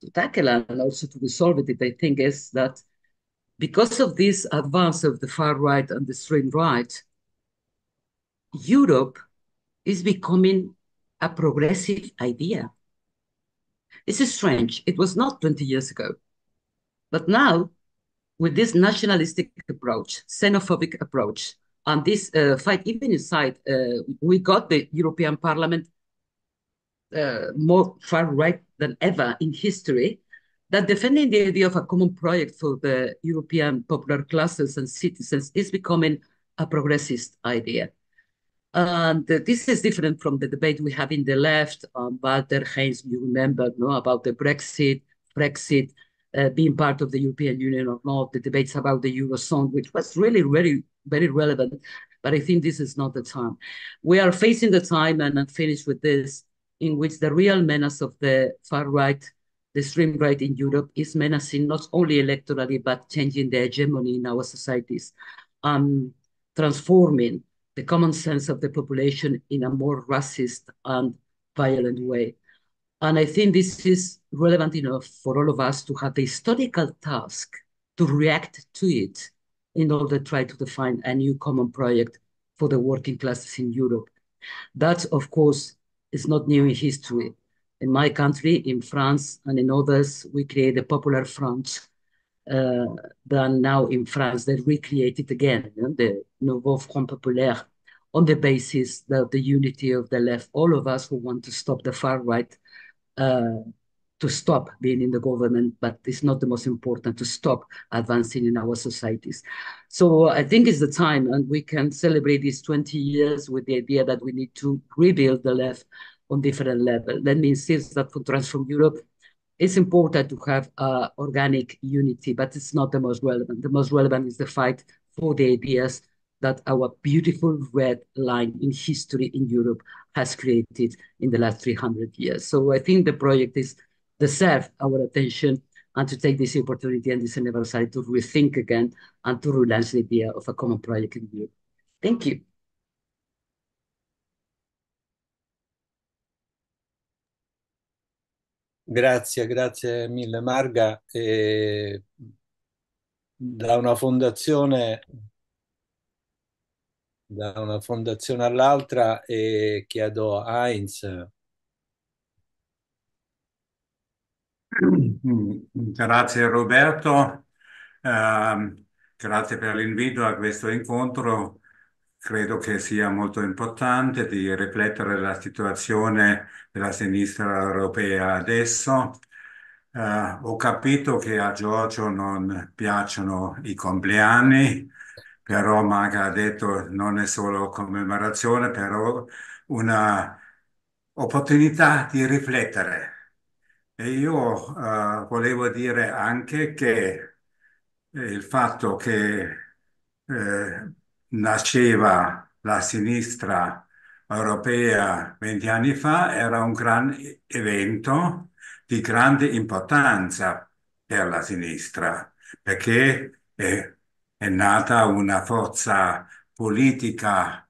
to tackle and also to resolve it, I think, is that because of this advance of the far right and the extreme right, Europe is becoming a progressive idea. This is strange. It was not 20 years ago. But now with this nationalistic approach, xenophobic approach, and this uh, fight, even inside, uh, we got the European Parliament uh, more far right than ever in history, that defending the idea of a common project for the European popular classes and citizens is becoming a progressist idea. And this is different from the debate we have in the left, um, Walter Haynes, you remember, no, about the Brexit, Brexit, uh, being part of the European Union or not, the debates about the Eurozone, which was really very, very relevant. But I think this is not the time. We are facing the time, and I'm finished with this, in which the real menace of the far right, the extreme right in Europe, is menacing not only electorally, but changing the hegemony in our societies, um, transforming the common sense of the population in a more racist and violent way. And I think this is relevant enough for all of us to have the historical task to react to it in order to try to define a new common project for the working classes in Europe. That, of course, is not new in history. In my country, in France, and in others, we create a popular front. Uh, now in France, they recreate it again, you know, the Nouveau Front Populaire, on the basis that the unity of the left, all of us who want to stop the far right, uh, to stop being in the government, but it's not the most important to stop advancing in our societies. So I think it's the time, and we can celebrate these 20 years with the idea that we need to rebuild the left on different level. Let me insist that for Transform Europe, it's important to have uh, organic unity, but it's not the most relevant. The most relevant is the fight for the ideas that our beautiful red line in history in Europe has created in the last 300 years. So I think the project is deserve our attention and to take this opportunity and this anniversary to rethink again and to relaunch the idea of a common project in Europe. Thank you.
Grazie, grazie mille Marga. E da una fondazione, da una fondazione all'altra e chiedo a Heinz Mm, grazie Roberto,
eh, grazie per l'invito a questo incontro. Credo che sia molto importante di riflettere la situazione della sinistra europea adesso. Eh, ho capito che a Giorgio non piacciono i compleanni, però Maga ha detto non è solo commemorazione, però una opportunità di riflettere e io eh, volevo dire anche che eh, il fatto che eh, nasceva la sinistra europea 20 anni fa era un gran evento di grande importanza per la sinistra, perché è, è nata una forza politica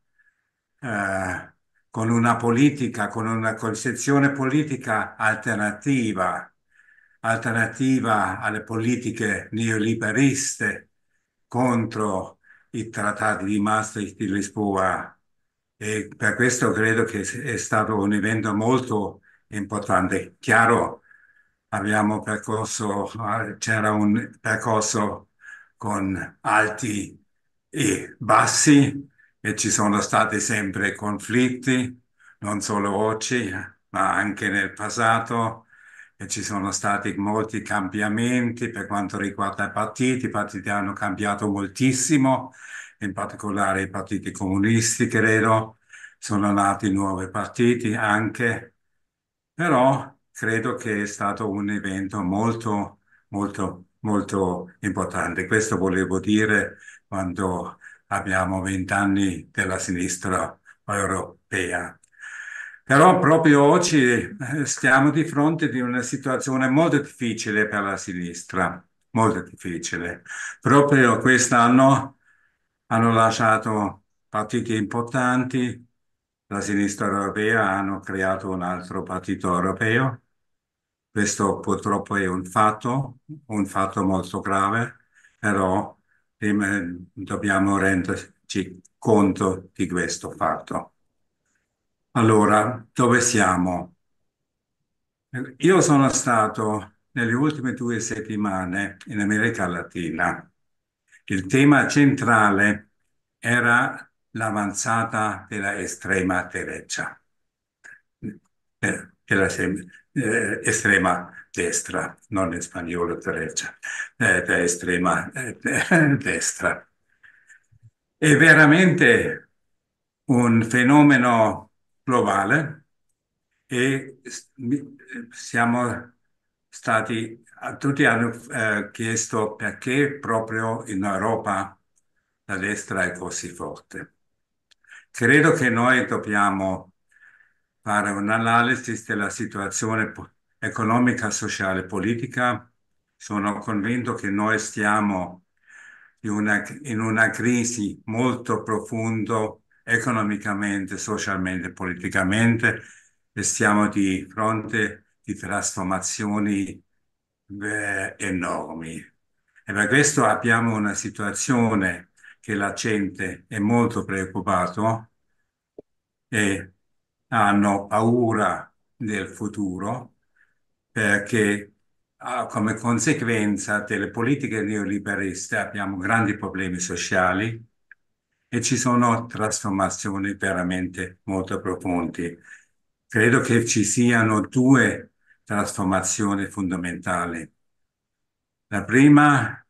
eh, con una politica, con una concezione politica alternativa, alternativa alle politiche neoliberiste contro i trattati di Maastricht di Lisboa. E per questo credo che è stato un evento molto importante. Chiaro, abbiamo percorso, c'era un percorso con alti e bassi, e ci sono stati sempre conflitti, non solo oggi, ma anche nel passato, e ci sono stati molti cambiamenti per quanto riguarda i partiti, i partiti hanno cambiato moltissimo, in particolare i partiti comunisti, credo, sono nati nuovi partiti anche, però credo che è stato un evento molto, molto, molto importante. Questo volevo dire quando abbiamo vent'anni della sinistra europea. Però proprio oggi eh, stiamo di fronte a una situazione molto difficile per la sinistra, molto difficile. Proprio quest'anno hanno lasciato partiti importanti, la sinistra europea hanno creato un altro partito europeo. Questo purtroppo è un fatto, un fatto molto grave, però dobbiamo renderci conto di questo fatto. Allora, dove siamo? Io sono stato nelle ultime due settimane in America Latina. Il tema centrale era l'avanzata della estrema derecha, della eh, destra, non in spagnolo derecha, eh, destra, eh, *laughs* destra. È veramente un fenomeno globale e siamo stati, tutti hanno eh, chiesto perché proprio in Europa la destra è così forte. Credo che noi dobbiamo fare un'analisi della situazione economica, sociale e politica. Sono convinto che noi stiamo in una, in una crisi molto profonda economicamente, socialmente e politicamente e stiamo di fronte a trasformazioni eh, enormi. E per questo abbiamo una situazione che la gente è molto preoccupata e hanno paura del futuro perché eh, come conseguenza delle politiche neoliberiste abbiamo grandi problemi sociali e ci sono trasformazioni veramente molto profonde. Credo che ci siano due trasformazioni fondamentali. La prima,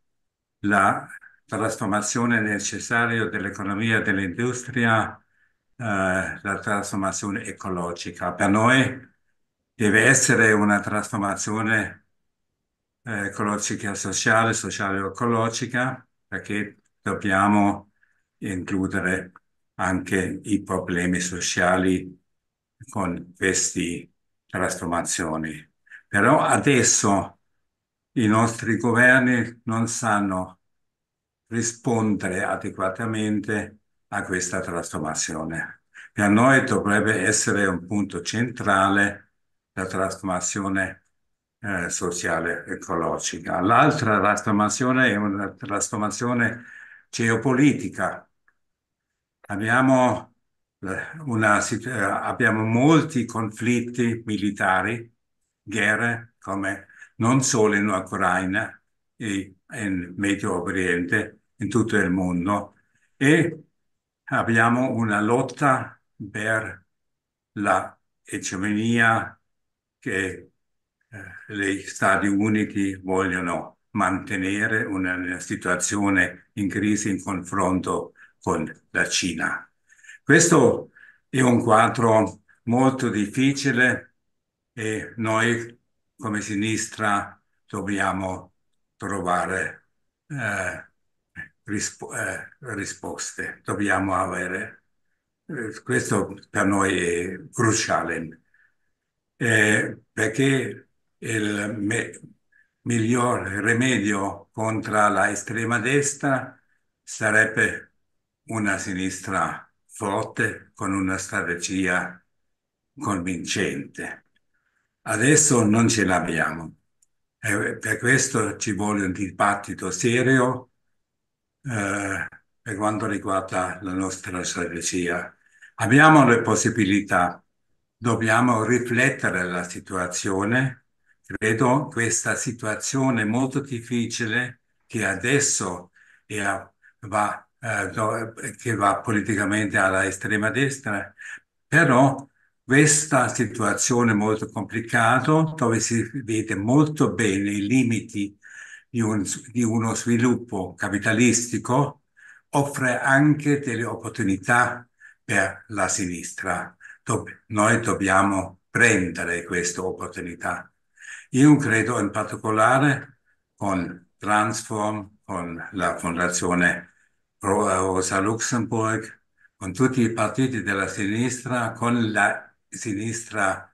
la trasformazione necessaria dell'economia e dell'industria, eh, la trasformazione ecologica. Per noi Deve essere una trasformazione eh, ecologica sociale, sociale ecologica, perché dobbiamo includere anche i problemi sociali con queste trasformazioni. Però adesso i nostri governi non sanno rispondere adeguatamente a questa trasformazione. Per noi dovrebbe essere un punto centrale la trasformazione eh, sociale ecologica. L'altra trasformazione è una trasformazione geopolitica. Abbiamo, eh, una, eh, abbiamo molti conflitti militari, guerre, come non solo in Ucraina e in Medio Oriente, in tutto il mondo, e abbiamo una lotta per la egemonia che eh, gli Stati Uniti vogliono mantenere una situazione in crisi in confronto con la Cina. Questo è un quadro molto difficile e noi come sinistra dobbiamo trovare eh, rispo eh, risposte, dobbiamo avere, eh, questo per noi è cruciale eh, perché il me- miglior remedio contro la estrema destra sarebbe una sinistra forte con una strategia convincente. Adesso non ce l'abbiamo. Eh, per questo ci vuole un dibattito serio eh, per quanto riguarda la nostra strategia. Abbiamo le possibilità, dobbiamo riflettere la situazione. Credo questa situazione molto difficile che adesso è, va, eh, che va politicamente alla estrema destra, però questa situazione molto complicata dove si vede molto bene i limiti di, un, di uno sviluppo capitalistico offre anche delle opportunità per la sinistra noi dobbiamo prendere questa opportunità. Io credo in particolare con Transform, con la Fondazione Rosa Luxemburg, con tutti i partiti della sinistra, con la sinistra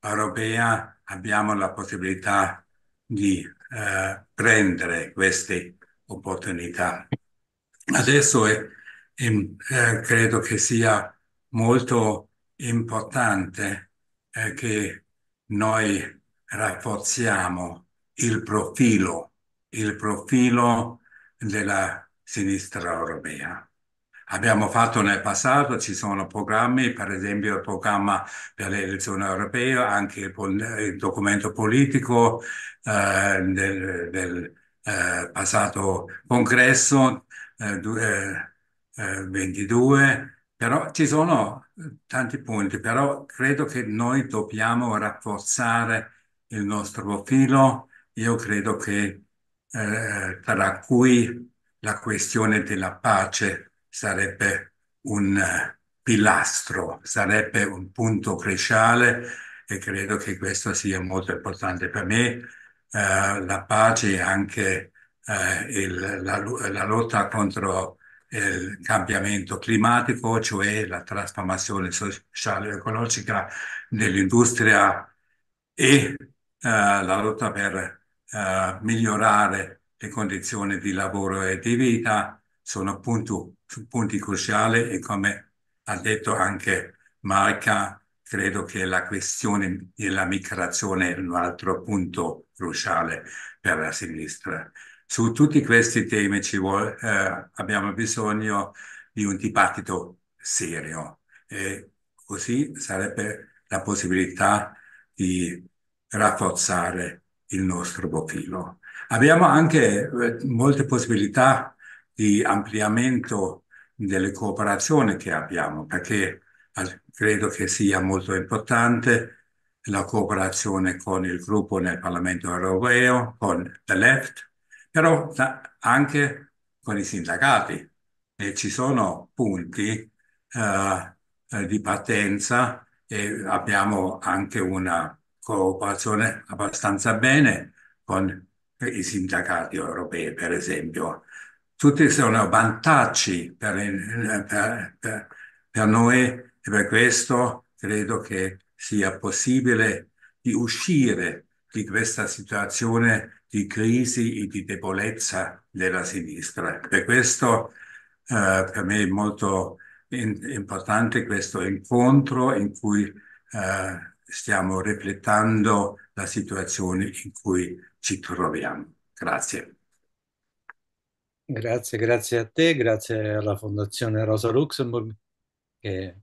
europea abbiamo la possibilità di eh, prendere queste opportunità. Adesso è, è, eh, credo che sia molto importante è che noi rafforziamo il profilo, il profilo della sinistra europea. Abbiamo fatto nel passato, ci sono programmi, per esempio il programma per le elezioni europee, anche il, il documento politico eh, del, del eh, passato congresso eh, 22, eh, eh, però ci sono eh, tanti punti, però credo che noi dobbiamo rafforzare il nostro profilo. Io credo che eh, tra cui la questione della pace sarebbe un eh, pilastro, sarebbe un punto cruciale e credo che questo sia molto importante per me. Eh, la pace e anche eh, il, la, la, lotta contro il cambiamento climatico, cioè la trasformazione sociale e ecologica dell'industria e uh, la lotta per uh, migliorare le condizioni di lavoro e di vita sono punto, punti cruciali e come ha detto anche Marca, credo che la questione della migrazione è un altro punto cruciale per la sinistra. Su tutti questi temi vuole, eh, abbiamo bisogno di un dibattito serio e così sarebbe la possibilità di rafforzare il nostro profilo. Abbiamo anche eh, molte possibilità di ampliamento delle cooperazioni che abbiamo, perché credo che sia molto importante la cooperazione con il gruppo nel Parlamento europeo, con The Left, però anche con i sindacati. E ci sono punti eh, di partenza e abbiamo anche una cooperazione abbastanza bene con i sindacati europei, per esempio. Tutti sono vantaggi per, per, per, per noi e per questo credo che sia possibile di uscire di questa situazione di crisi e di debolezza della sinistra. Per questo eh, per me è molto in, importante questo incontro in cui eh, stiamo riflettendo la situazione in cui ci troviamo. Grazie.
Grazie, grazie a te, grazie alla Fondazione Rosa Luxemburg che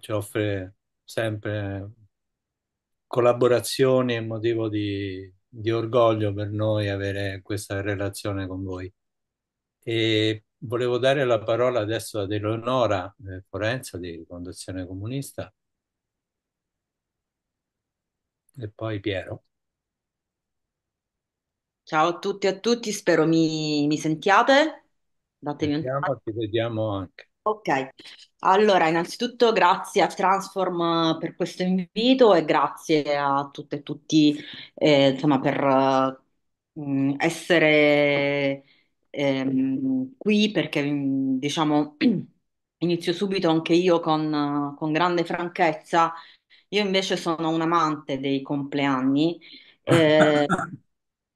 ci offre sempre collaborazioni e motivo di di orgoglio per noi avere questa relazione con voi. E volevo dare la parola adesso ad Eleonora eh, Forenza di Fondazione Comunista e poi
Piero. Ciao a tutti e a tutti, spero mi, mi sentiate. Datemi un... ti vediamo anche. Ok, allora innanzitutto grazie a Transform eh, per questo invito e grazie a tutte e tutti eh, insomma, per eh, mm, essere ehm, qui perché mm, diciamo *clears throat* inizio subito anche io con, eh, con grande franchezza. Io invece sono un amante dei compleanni. eh, *laughs*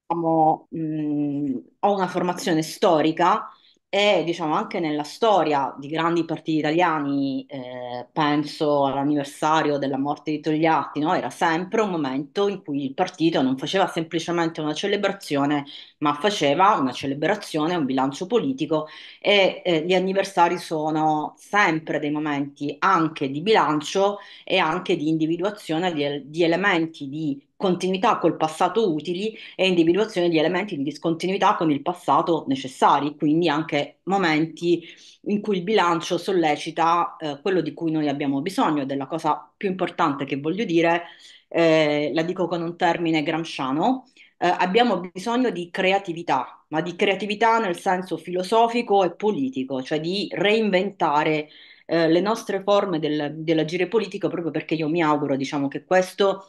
diciamo, mh, mm, ho una formazione storica e diciamo anche nella storia di grandi partiti italiani, eh, penso all'anniversario della morte di Togliatti, no? era sempre un momento in cui il partito non faceva semplicemente una celebrazione, ma faceva una celebrazione, un bilancio politico e eh, gli anniversari sono sempre dei momenti anche di bilancio e anche di individuazione di, di elementi di continuità col passato utili e individuazione di elementi di discontinuità con il passato necessari, quindi anche momenti in cui il bilancio sollecita eh, quello di cui noi abbiamo bisogno, ed è la cosa più importante che voglio dire, eh, la dico con un termine gramsciano, eh, abbiamo bisogno di creatività, ma di creatività nel senso filosofico e politico, cioè di reinventare eh, le nostre forme del, dell'agire politico proprio perché io mi auguro diciamo, che questo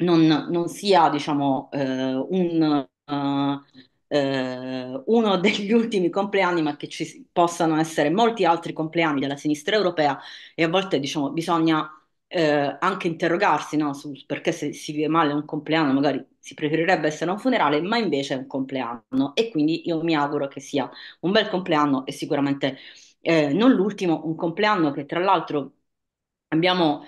non, non sia, diciamo, eh, un, eh, eh uno *laughs* degli ultimi compleanni, ma che ci possano essere molti altri compleanni della sinistra europea e a volte, diciamo, bisogna eh, anche interrogarsi no, su perché se si vive male un compleanno magari si preferirebbe essere un funerale, ma invece è un compleanno e quindi io mi auguro che sia un bel compleanno e sicuramente eh, non l'ultimo, un compleanno che tra l'altro abbiamo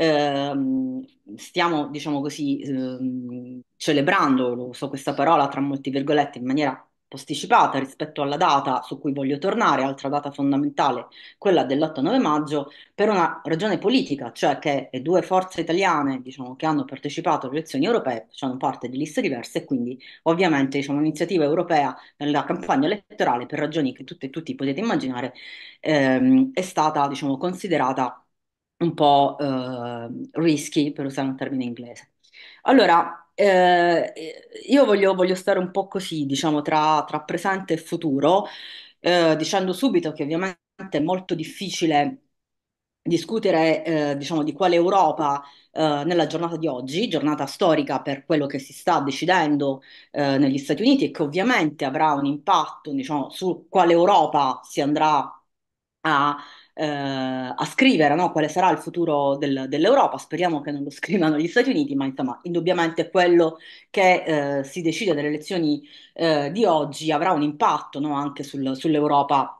ehm, stiamo, diciamo così, ehm, celebrando, uso questa parola tra molti virgolette, in maniera posticipata rispetto alla data su cui voglio tornare, altra data fondamentale, quella dell'8-9 maggio, per una ragione politica, cioè che le due forze italiane diciamo, che hanno partecipato alle elezioni europee facevano parte di liste diverse e quindi ovviamente diciamo, un'iniziativa europea nella campagna elettorale, per ragioni che tutti, tutti potete immaginare, ehm, è stata diciamo, considerata un po' ehm, risky, per usare un termine inglese. Allora, eh, io voglio, voglio, stare un po' così, diciamo, tra, tra presente e futuro, eh, dicendo subito che ovviamente è molto difficile discutere, eh, diciamo, di quale Europa eh, nella giornata di oggi, giornata storica per quello che si sta decidendo eh, negli Stati Uniti e che ovviamente avrà un impatto, diciamo, su quale Europa si andrà a eh, a scrivere no? quale sarà il futuro del, dell'Europa. Speriamo che non lo scrivano gli Stati Uniti, ma insomma, indubbiamente quello che eh, si decide dalle elezioni eh, di oggi avrà un impatto no? anche sul, sull'Europa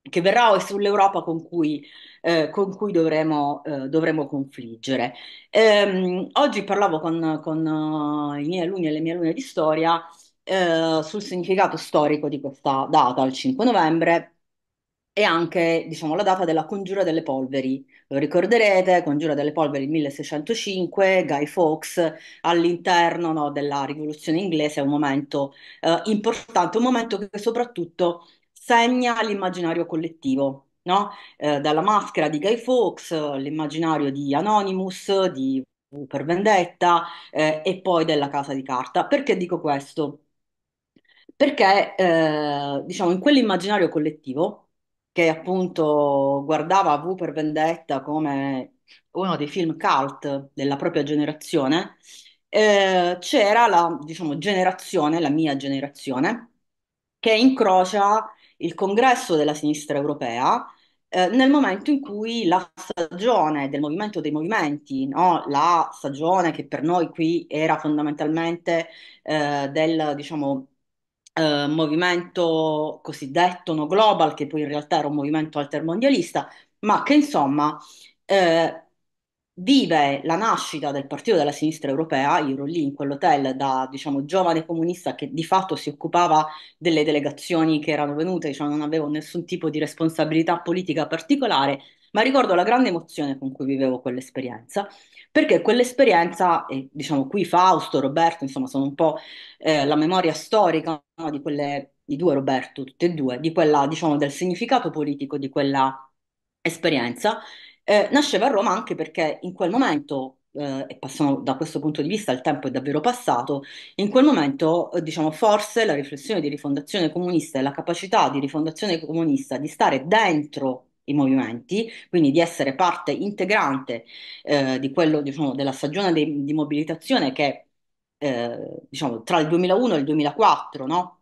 che verrà e sull'Europa con cui, eh, con cui dovremo, eh, dovremo confliggere. Ehm, oggi parlavo con, con uh, i miei alunni e le mie alunne di storia eh, sul significato storico di questa data, il 5 novembre, e anche diciamo, la data della congiura delle polveri. Lo ricorderete, congiura delle polveri 1605, Guy Fawkes all'interno no, della rivoluzione inglese è un momento eh, importante, un momento che soprattutto segna l'immaginario collettivo. No? Eh, dalla maschera di Guy Fawkes, l'immaginario di Anonymous, di U per Vendetta eh, e poi della Casa di Carta. Perché dico questo? Perché eh, diciamo, in quell'immaginario collettivo che appunto guardava V per Vendetta come uno dei film cult della propria generazione, eh, c'era la diciamo, generazione, la mia generazione, che incrocia il congresso della sinistra europea eh, nel momento in cui la stagione del movimento dei movimenti, no? la stagione che per noi qui era fondamentalmente eh, del diciamo, eh, movimento cosiddetto no global, che poi in realtà era un movimento altermondialista, ma che insomma eh, vive la nascita del partito della sinistra europea, io ero lì in quell'hotel da diciamo, giovane comunista che di fatto si occupava delle delegazioni che erano venute, diciamo, non avevo nessun tipo di responsabilità politica particolare, ma ricordo la grande emozione con cui vivevo quell'esperienza perché quell'esperienza, e diciamo qui Fausto, Roberto, insomma sono un po' eh, la memoria storica no, di quelle, di due Roberto, tutte e due, di quella, diciamo, del significato politico di quella esperienza, eh, nasceva a Roma anche perché in quel momento, eh, e passiamo da questo punto di vista, il tempo è davvero passato, in quel momento, eh, diciamo, forse la riflessione di rifondazione comunista e la capacità di rifondazione comunista di stare dentro i movimenti, quindi di essere parte integrante eh, di quello, diciamo, della stagione di, di mobilitazione che eh, diciamo, tra il 2001 e il 2004 no?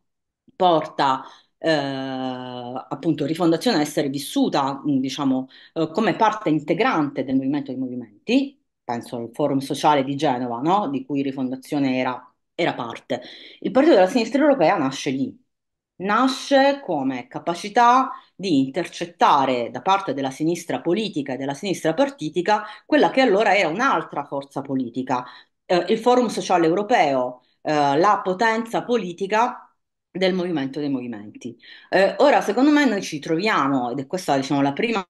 porta eh, appunto Rifondazione a essere vissuta diciamo, eh, come parte integrante del movimento dei movimenti, penso al forum sociale di Genova, no? di cui Rifondazione era, era parte. Il Partito della Sinistra Europea nasce lì, nasce come capacità di intercettare da parte della sinistra politica e della sinistra partitica quella che allora era un'altra forza politica, eh, il Forum Sociale Europeo, eh, la potenza politica del movimento dei movimenti. Eh, ora, secondo me, noi ci troviamo, ed è questa diciamo, la prima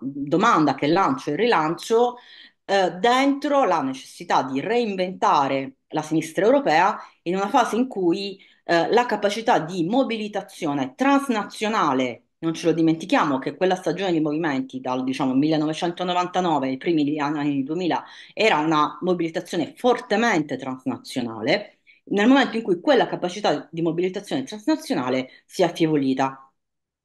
domanda che lancio e rilancio, eh, dentro la necessità di reinventare la sinistra europea in una fase in cui eh, la capacità di mobilitazione transnazionale non ce lo dimentichiamo che quella stagione di movimenti dal diciamo, 1999 ai primi anni 2000 era una mobilitazione fortemente transnazionale, nel momento in cui quella capacità di mobilitazione transnazionale si è affievolita.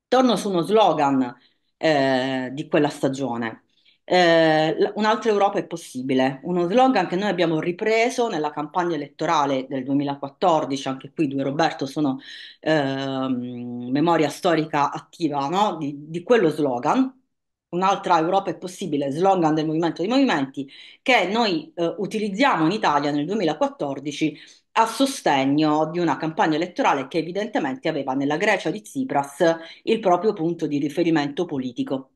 Torno su uno slogan eh, di quella stagione, eh, un'altra Europa è possibile, uno slogan che noi abbiamo ripreso nella campagna elettorale del 2014, anche qui due Roberto sono eh, memoria storica attiva no? di, di quello slogan, un'altra Europa è possibile, slogan del Movimento dei Movimenti, che noi eh, utilizziamo in Italia nel 2014 a sostegno di una campagna elettorale che evidentemente aveva nella Grecia di Tsipras il proprio punto di riferimento politico.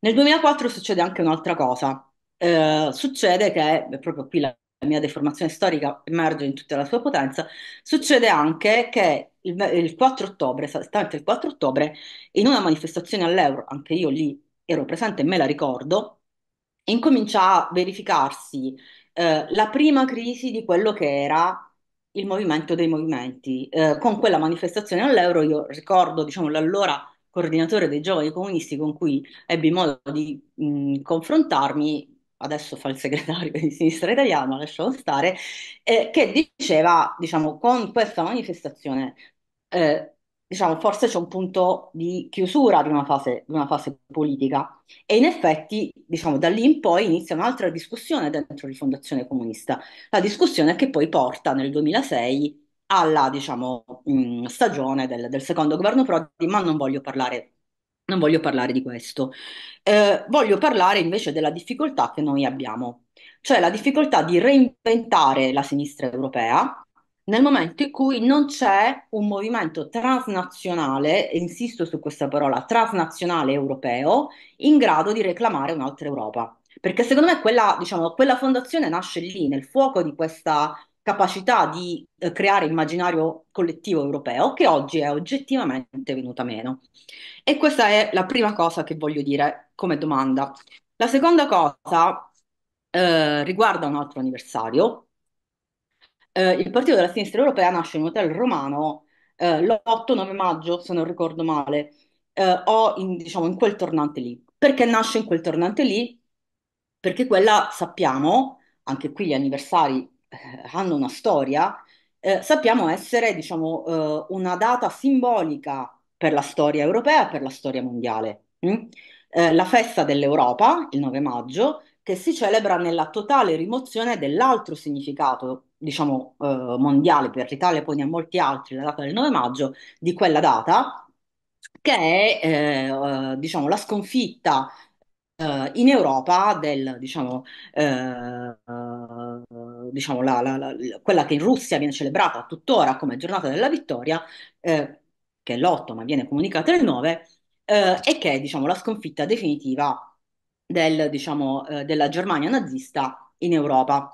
Nel 2004 succede anche un'altra cosa, eh, succede che proprio qui la mia deformazione storica emerge in tutta la sua potenza, succede anche che il, il 4 ottobre, esattamente il 4 ottobre, in una manifestazione all'Euro, anche io lì ero presente e me la ricordo, incomincia a verificarsi eh, la prima crisi di quello che era il movimento dei movimenti. Eh, con quella manifestazione all'Euro io ricordo, diciamo, l'allora coordinatore dei giovani comunisti con cui ebbi modo di mh, confrontarmi, adesso fa il segretario *laughs* di sinistra italiana, lasciamo stare, eh, che diceva, diciamo, con questa manifestazione, eh, diciamo, forse c'è un punto di chiusura di una fase, di una fase politica. E in effetti, diciamo, da lì in poi inizia un'altra discussione dentro Rifondazione Comunista, la discussione che poi porta nel 2006 alla diciamo, mh, mm, stagione del, del, secondo governo Prodi, ma non voglio parlare, non voglio parlare di questo. Eh, voglio parlare invece della difficoltà che noi abbiamo, cioè la difficoltà di reinventare la sinistra europea nel momento in cui non c'è un movimento transnazionale, insisto su questa parola, transnazionale europeo, in grado di reclamare un'altra Europa. Perché secondo me quella, diciamo, quella fondazione nasce lì, nel fuoco di questa capacità di eh, creare immaginario collettivo europeo che oggi è oggettivamente venuta meno. E questa è la prima cosa che voglio dire come domanda. La seconda cosa eh, riguarda un altro anniversario. Eh, il Partito della Sinistra Europea nasce in un hotel romano eh, l'8-9 maggio, se non ricordo male, eh, o in, diciamo, in quel tornante lì. Perché nasce in quel tornante lì? Perché quella, sappiamo, anche qui gli anniversari eh, hanno una storia, eh, sappiamo essere, diciamo, eh, una data simbolica per la storia europea e per la storia mondiale. Mm? Eh, la festa dell'Europa, il 9 maggio, che si celebra nella totale rimozione dell'altro significato, diciamo, eh, mondiale per l'Italia e poi ne ha molti altri, la data del 9 maggio, di quella data, che è, eh, diciamo, la sconfitta in Europa del, diciamo, diciamo, la, la, la, quella che in Russia viene celebrata tuttora come giornata della vittoria, eh, che è l'8 ma viene comunicata il 9, eh, e che è diciamo, la sconfitta definitiva del, diciamo, eh, della Germania nazista in Europa.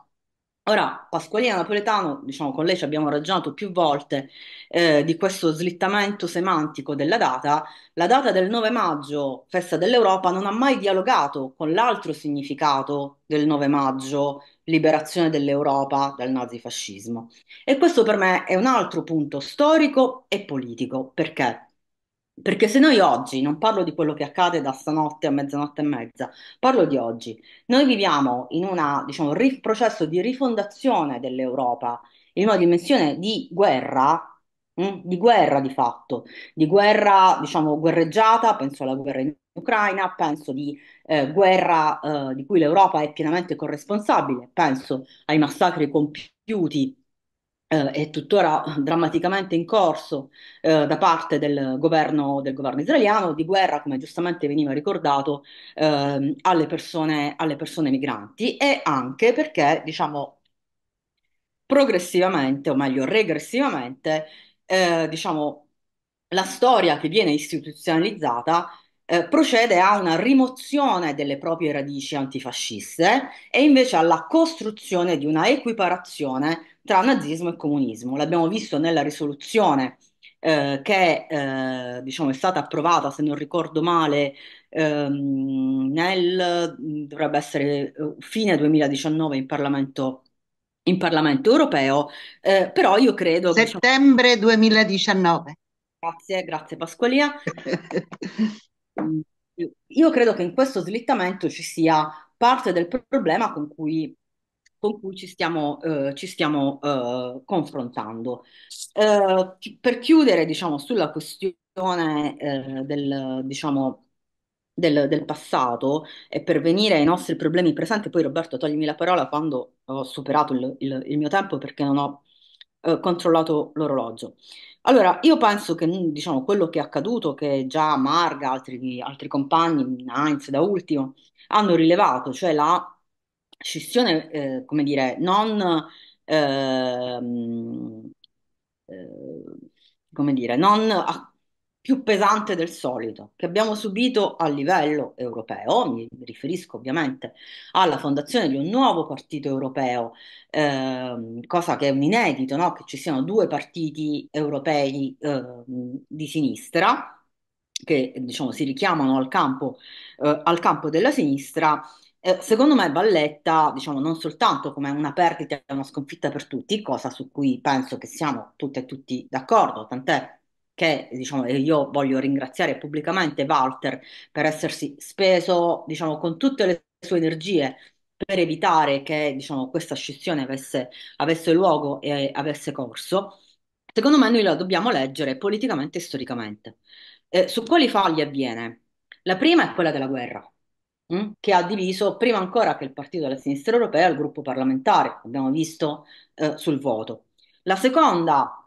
Ora, Pasqualina Napoletano, diciamo con lei ci abbiamo ragionato più volte eh, di questo slittamento semantico della data, la data del 9 maggio, festa dell'Europa, non ha mai dialogato con l'altro significato del 9 maggio, liberazione dell'Europa dal nazifascismo. E questo per me è un altro punto storico e politico. Perché? Perché se noi oggi, non parlo di quello che accade da stanotte a mezzanotte e mezza, parlo di oggi, noi viviamo in un diciamo, processo di rifondazione dell'Europa, in una dimensione di guerra Mm? di guerra di fatto, di guerra diciamo guerreggiata, penso alla guerra in Ucraina, penso di eh, guerra eh, di cui l'Europa è pienamente corresponsabile, penso ai massacri compiuti eh, è tuttora drammaticamente in corso eh, da parte del governo, del governo, israeliano di guerra, come giustamente veniva ricordato, eh, alle, persone, alle, persone, migranti e anche perché, diciamo, progressivamente, o meglio regressivamente, eh, diciamo, la storia che viene istituzionalizzata eh, procede a una rimozione delle proprie radici antifasciste e invece alla costruzione di una equiparazione tra nazismo e comunismo. L'abbiamo visto nella risoluzione eh, che eh, diciamo, è stata approvata, se non ricordo male, ehm, nel, dovrebbe essere eh, fine 2019 in Parlamento in Parlamento europeo, eh, però io credo che... Settembre 2019. Grazie, grazie Pasqualia. *laughs* Mm, io credo che in questo slittamento ci sia parte del problema con cui, con cui ci stiamo, eh, ci stiamo eh, confrontando. Eh, per chiudere, diciamo, sulla questione eh, del, diciamo, del, del passato e per venire ai nostri problemi presenti, poi Roberto toglimi la parola quando ho superato il, il, il mio tempo perché non ho eh, controllato l'orologio. Allora, io penso che mm, diciamo, quello che è accaduto, che già Marga, altri, altri compagni, Heinz da ultimo, hanno rilevato, cioè la scissione, eh, come dire, non... Ehm, eh, come dire, non a, più pesante del solito che abbiamo subito a livello europeo, mi riferisco ovviamente alla fondazione di un nuovo partito europeo, eh, cosa che è un inedito, no? che ci siano due partiti europei eh, di sinistra che diciamo, si richiamano al campo, eh, al campo della sinistra secondo me Valletta, diciamo, non soltanto come una perdita e una sconfitta per tutti, cosa su cui penso che siamo tutte e tutti d'accordo, tant'è che diciamo, io voglio ringraziare pubblicamente Walter per essersi speso diciamo, con tutte le sue energie per evitare che diciamo, questa scissione avesse, avesse, luogo e avesse corso, secondo me noi la dobbiamo leggere politicamente e storicamente. Eh, su quali faglie avviene? La prima è quella della guerra, mh? Hm, che ha diviso prima ancora che il partito della sinistra europea il gruppo parlamentare, abbiamo visto eh, sul voto. La seconda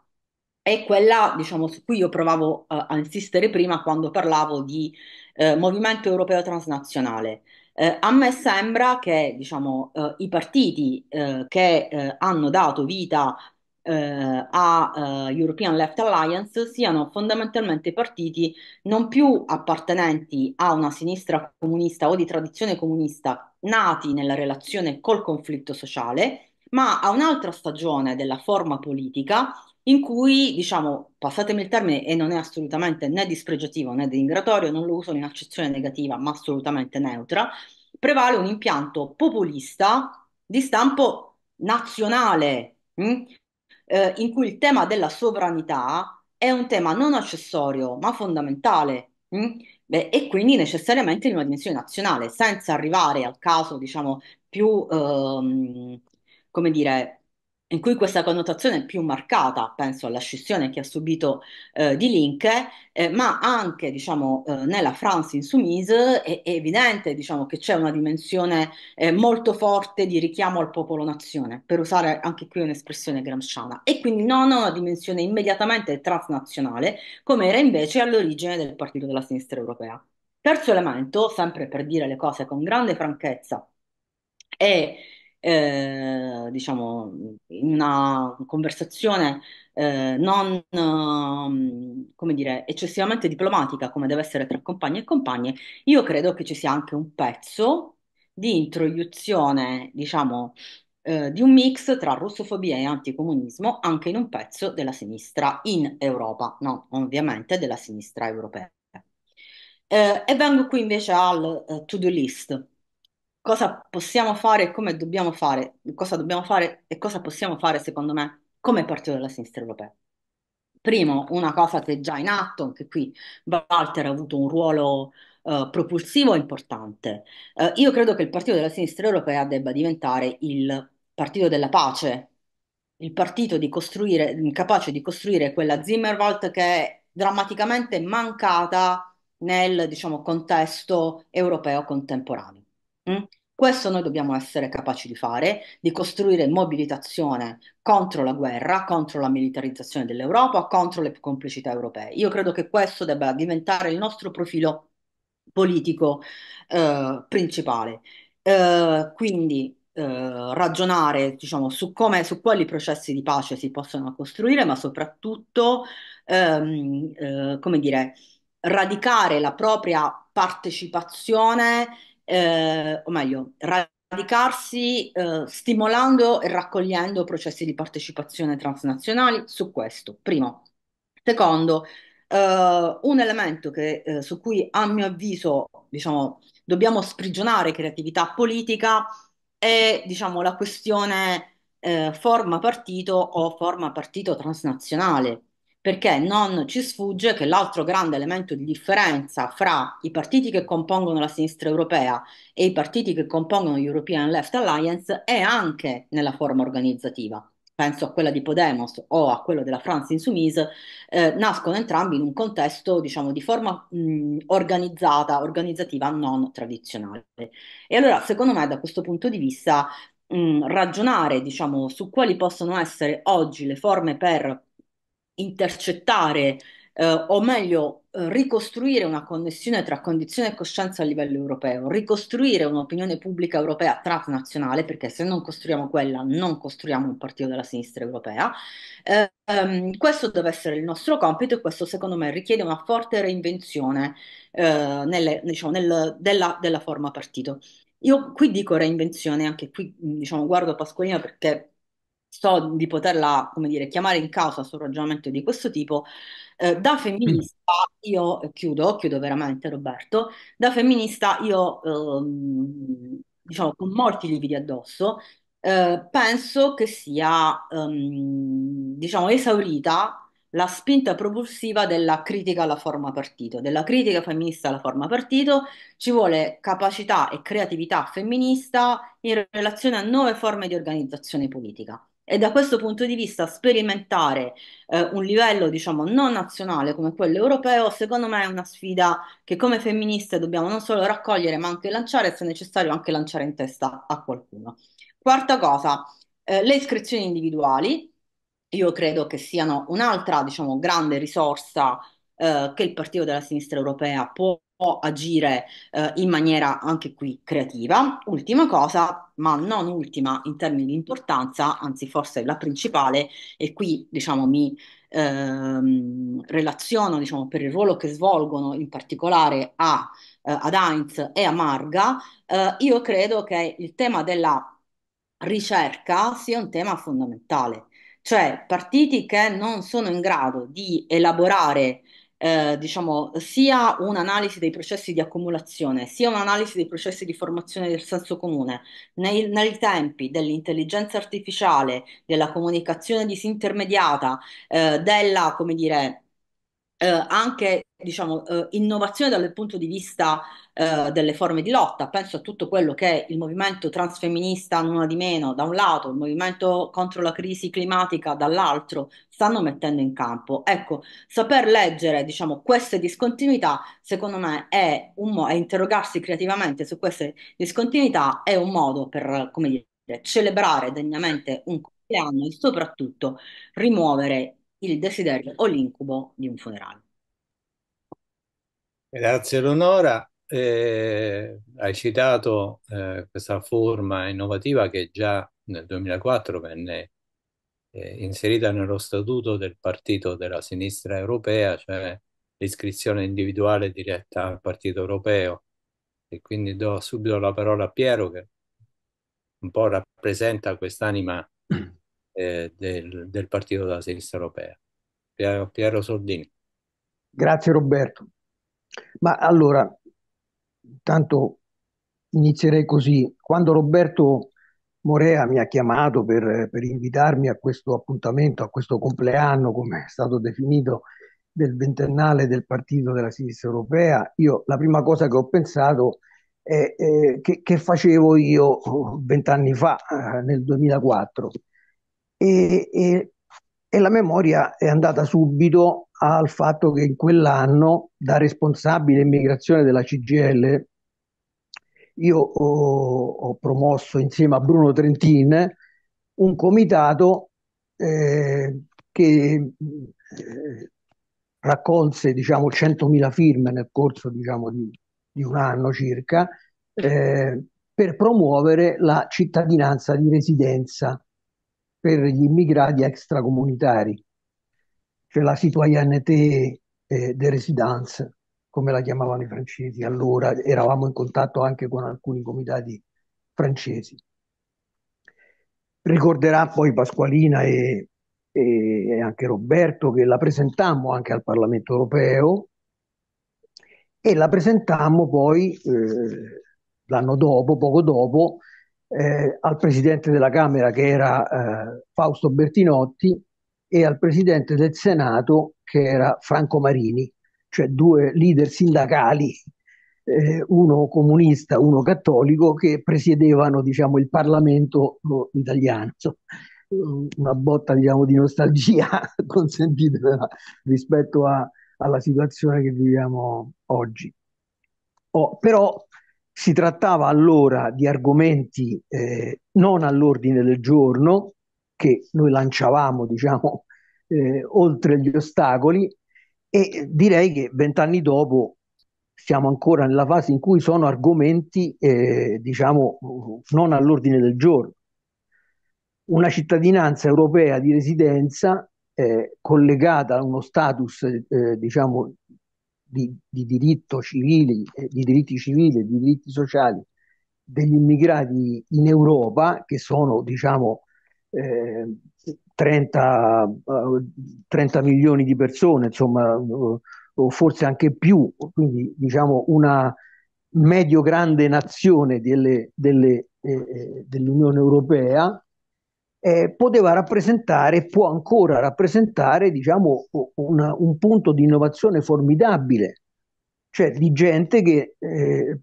è quella, diciamo, su cui io provavo uh, a insistere prima quando parlavo di uh, movimento europeo transnazionale. Uh, a me sembra che diciamo, i partiti che hanno dato vita a European Left Alliance siano fondamentalmente partiti non più appartenenti a una sinistra comunista o di tradizione comunista nati nella relazione col conflitto sociale, ma a un'altra stagione della forma politica in cui, diciamo, passatemi il termine, e non è assolutamente né dispregiativo né denigratorio, non lo uso in accezione negativa, ma assolutamente neutra, prevale un impianto populista di stampo nazionale, mh? Mm? Eh, in cui il tema della sovranità è un tema non accessorio, ma fondamentale. Mh? Mm? Beh, e quindi necessariamente in una dimensione nazionale, senza arrivare al caso, diciamo, più, ehm, come dire, in cui questa connotazione è più marcata, penso alla scissione che ha subito eh, di Linke, eh, ma anche diciamo, eh, nella France insoumise è, è evidente diciamo, che c'è una dimensione eh, molto forte di richiamo al popolo-nazione, per usare anche qui un'espressione gramsciana, e quindi non ha una dimensione immediatamente transnazionale, come era invece all'origine del partito della sinistra europea. Terzo elemento, sempre per dire le cose con grande franchezza, è eh, diciamo, in una conversazione eh, non, eh, come dire, eccessivamente diplomatica come deve essere tra compagni e compagne, io credo che ci sia anche un pezzo di introduzione, diciamo, eh, di un mix tra russofobia e anticomunismo anche in un pezzo della sinistra in Europa, non ovviamente della sinistra europea. Eh, e vengo qui invece al uh, to-do list, cosa possiamo fare e come dobbiamo fare, cosa dobbiamo fare e cosa possiamo fare, secondo me, come partito della sinistra europea. Primo, una cosa che è già in atto, anche qui Walter ha avuto un ruolo uh, propulsivo importante. Uh, io credo che il partito della sinistra europea debba diventare il partito della pace, il partito di capace di costruire quella Zimmerwald che è drammaticamente mancata nel diciamo, contesto europeo contemporaneo. Mm. Questo noi dobbiamo essere capaci di fare, di costruire mobilitazione contro la guerra, contro la militarizzazione dell'Europa, contro le complicità europee. Io credo che questo debba diventare il nostro profilo politico eh, principale. Eh, quindi eh, ragionare diciamo, su, come, su quali processi di pace si possono costruire, ma soprattutto ehm, eh, come dire, radicare la propria partecipazione eh, o meglio, radicarsi eh, stimolando e raccogliendo processi di partecipazione transnazionali su questo, primo. Secondo, eh, un elemento che, eh, su cui a mio avviso diciamo, dobbiamo sprigionare creatività politica è diciamo, la questione eh, forma partito o forma partito transnazionale perché non ci sfugge che l'altro grande elemento di differenza fra i partiti che compongono la sinistra europea e i partiti che compongono l'European Left Alliance è anche nella forma organizzativa. Penso a quella di Podemos o a quella della France Insoumise, eh, nascono entrambi in un contesto diciamo, di forma mh, organizzata, organizzativa non tradizionale. E allora, secondo me, da questo punto di vista, mh, ragionare diciamo, su quali possono essere oggi le forme per intercettare eh, o meglio eh, ricostruire una connessione tra condizione e coscienza a livello europeo, ricostruire un'opinione pubblica europea transnazionale, perché se non costruiamo quella non costruiamo un partito della sinistra europea. Eh, ehm, questo deve essere il nostro compito e questo secondo me richiede una forte reinvenzione eh, nelle, diciamo, nel, della, della, forma partito. Io qui dico reinvenzione, anche qui diciamo, guardo Pasqualina perché so di poterla, come dire, chiamare in causa su un ragionamento di questo tipo, eh, da mm. femminista io eh, chiudo, chiudo veramente Roberto, da femminista io, ehm, diciamo, con molti lividi addosso, eh, penso che sia, ehm, diciamo, esaurita la spinta propulsiva della critica alla forma partito, della critica femminista alla forma partito, ci vuole capacità e creatività femminista in relazione a nuove forme di organizzazione politica e da questo punto di vista sperimentare eh, un livello, diciamo, non nazionale come quello europeo, secondo me è una sfida che come femministe dobbiamo non solo raccogliere, ma anche lanciare e se necessario anche lanciare in testa a qualcuno. Quarta cosa, eh, le iscrizioni individuali, io credo che siano un'altra, diciamo, grande risorsa eh, che il Partito della Sinistra Europea può agire eh, in maniera anche qui creativa. Ultima cosa, ma non ultima in termini di importanza, anzi forse la principale, e qui diciamo mi ehm, relaziono diciamo, per il ruolo che svolgono in particolare a, eh, ad Heinz e a Marga, eh, io credo che il tema della ricerca sia un tema fondamentale, cioè partiti che non sono in grado di elaborare eh, diciamo, sia un'analisi dei processi di accumulazione, sia un'analisi dei processi di formazione del senso comune, nei, nei tempi dell'intelligenza artificiale, della comunicazione disintermediata, eh, della, come dire, eh, anche diciamo, eh, innovazione dal punto di vista eh, delle forme di lotta. Penso a tutto quello che il movimento transfemminista, nulla di meno, da un lato, il movimento contro la crisi climatica, dall'altro, stanno mettendo in campo. Ecco, saper leggere diciamo, queste discontinuità, secondo me, è un modo, è interrogarsi creativamente su queste discontinuità è un modo per, come dire, celebrare degnamente un compleanno e soprattutto rimuovere il desiderio o l'incubo di un funerale.
Grazie Eleonora, eh, hai citato eh, questa forma innovativa che già nel 2004 venne eh, inserita nello statuto del partito della sinistra europea, cioè l'iscrizione individuale diretta al partito europeo. E quindi do subito la parola a Piero che un po' rappresenta quest'anima eh, del, del, partito della sinistra europea. Piero, Piero Soldini.
Grazie Roberto. Ma allora, intanto inizierei così. Quando Roberto Morea mi ha chiamato per, per, invitarmi a questo appuntamento, a questo compleanno, come è stato definito, del ventennale del partito della sinistra europea, io la prima cosa che ho pensato è eh, che, che, facevo io vent'anni fa, eh, nel 2004 e, e, e la memoria è andata subito al fatto che in quell'anno da responsabile immigrazione della CGL io ho, ho promosso insieme a Bruno Trentin un comitato eh, che eh, raccolse diciamo 100.000 firme nel corso diciamo, di, di, un anno circa
eh,
per promuovere la cittadinanza di residenza per gli immigrati extracomunitari, cioè la citoyenneté eh, de residence, come la chiamavano i francesi. Allora eravamo in contatto anche con alcuni comitati francesi. Ricorderà poi Pasqualina e, e anche Roberto che la presentammo anche al Parlamento europeo e la presentammo poi eh, l'anno dopo, poco dopo, eh, al presidente della Camera che era eh, Fausto Bertinotti e al presidente del Senato che era Franco Marini, cioè due leader sindacali, eh, uno comunista, uno cattolico, che presiedevano diciamo, il Parlamento eh, italiano. Una botta diciamo, di nostalgia *laughs* consentitela rispetto a, alla situazione che viviamo oggi. Oh, però si trattava allora di argomenti eh, non all'ordine del giorno, che noi lanciavamo, diciamo, *laughs* eh, oltre gli ostacoli, e direi che vent'anni dopo siamo ancora nella fase in cui sono argomenti, eh, diciamo, non all'ordine del giorno. Una cittadinanza europea di residenza eh, collegata a uno status, eh, diciamo, di, di diritto civili, eh, di diritti civili e di diritti sociali degli immigrati in Europa, che sono diciamo eh, 30, 30 eh, milioni di persone, insomma, eh, o forse anche più, quindi diciamo una medio-grande nazione delle, delle, eh, dell'Unione Europea, eh, poteva rappresentare, può ancora rappresentare, diciamo, una, un punto di innovazione formidabile, cioè di gente che eh,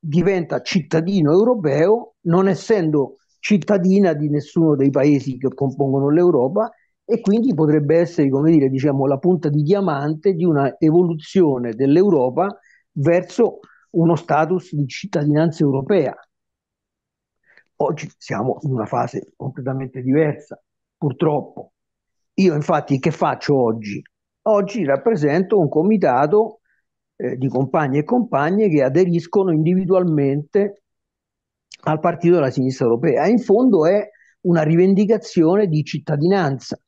diventa cittadino europeo non essendo cittadina di nessuno dei paesi che compongono l'Europa e quindi potrebbe essere, come dire, diciamo, la punta di diamante di una evoluzione dell'Europa verso uno status di cittadinanza europea. Oggi siamo in una fase completamente diversa, purtroppo. Io infatti che faccio oggi? Oggi rappresento un comitato eh, di compagni e compagne che aderiscono individualmente al partito della sinistra europea. In fondo è una rivendicazione di cittadinanza,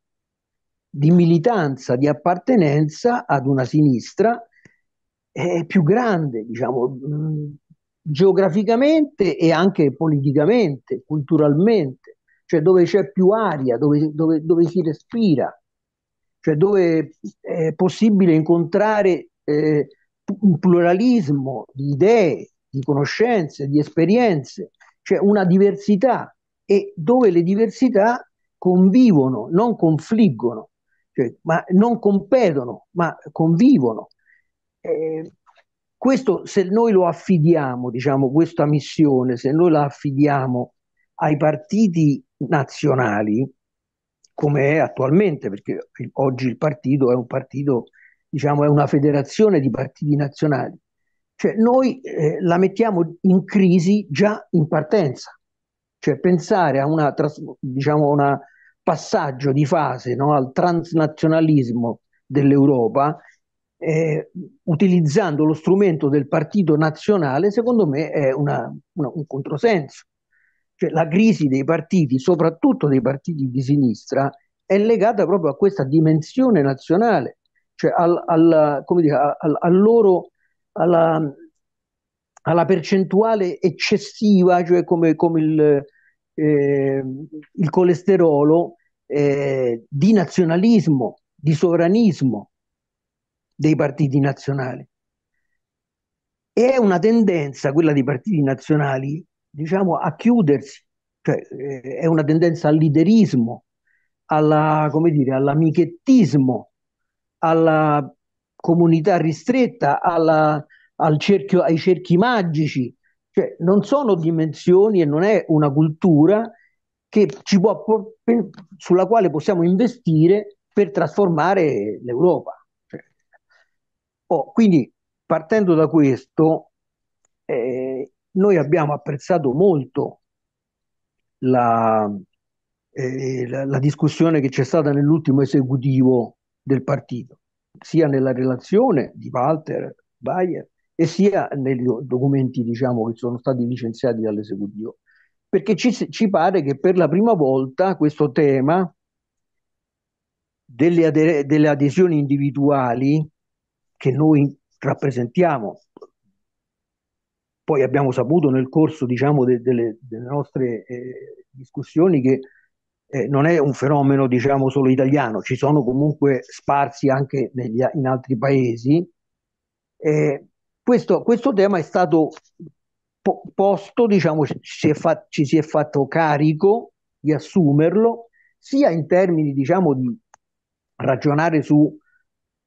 di militanza, di appartenenza ad una sinistra eh, più grande, diciamo, mh, geograficamente e anche politicamente, culturalmente, cioè dove c'è più aria, dove, dove, dove si respira, cioè dove eh, è possibile incontrare eh, un pluralismo di idee, di conoscenze, di esperienze, cioè una diversità e dove le diversità convivono, non confliggono, cioè, ma non competono, ma convivono. Eh, questo se noi lo affidiamo, diciamo, questa missione, se noi la affidiamo ai partiti nazionali, come è attualmente, perché oggi il partito è un partito, diciamo, è una federazione di partiti nazionali, cioè noi eh, la mettiamo in crisi già in partenza. Cioè pensare a un diciamo, passaggio di fase no? al transnazionalismo dell'Europa eh, utilizzando lo strumento del partito nazionale, secondo me è una, una, un controsenso. Cioè, la crisi dei partiti, soprattutto dei partiti di sinistra, è legata proprio a questa dimensione nazionale, cioè al, al, dire, al, al loro, alla, alla, percentuale eccessiva, cioè come, come il, eh, il colesterolo, eh, di nazionalismo, di sovranismo dei partiti nazionali. E è una tendenza, quella dei partiti nazionali, diciamo, a chiudersi, cioè eh, è una tendenza al liderismo, alla, come dire, all'amichettismo, alla comunità ristretta, alla, al cerchio, ai cerchi magici. Cioè, non sono dimensioni e non è una cultura che ci può, sulla quale possiamo investire per trasformare l'Europa. Oh, quindi partendo da questo, eh, noi abbiamo apprezzato molto la, eh, la, la discussione che c'è stata nell'ultimo esecutivo del partito, sia nella relazione di Walter Bayer e sia nei documenti diciamo, che sono stati licenziati dall'esecutivo. Perché ci, ci pare che per la prima volta questo tema delle, adesioni individuali che noi rappresentiamo. Poi abbiamo saputo nel corso diciamo, de, de, delle, nostre eh, discussioni che eh, non è un fenomeno diciamo, solo italiano, ci sono comunque sparsi anche negli, in altri paesi. Eh, questo, questo, tema è stato po- posto, diciamo, ci si, fa- ci si è fatto carico di assumerlo, sia in termini diciamo, di ragionare su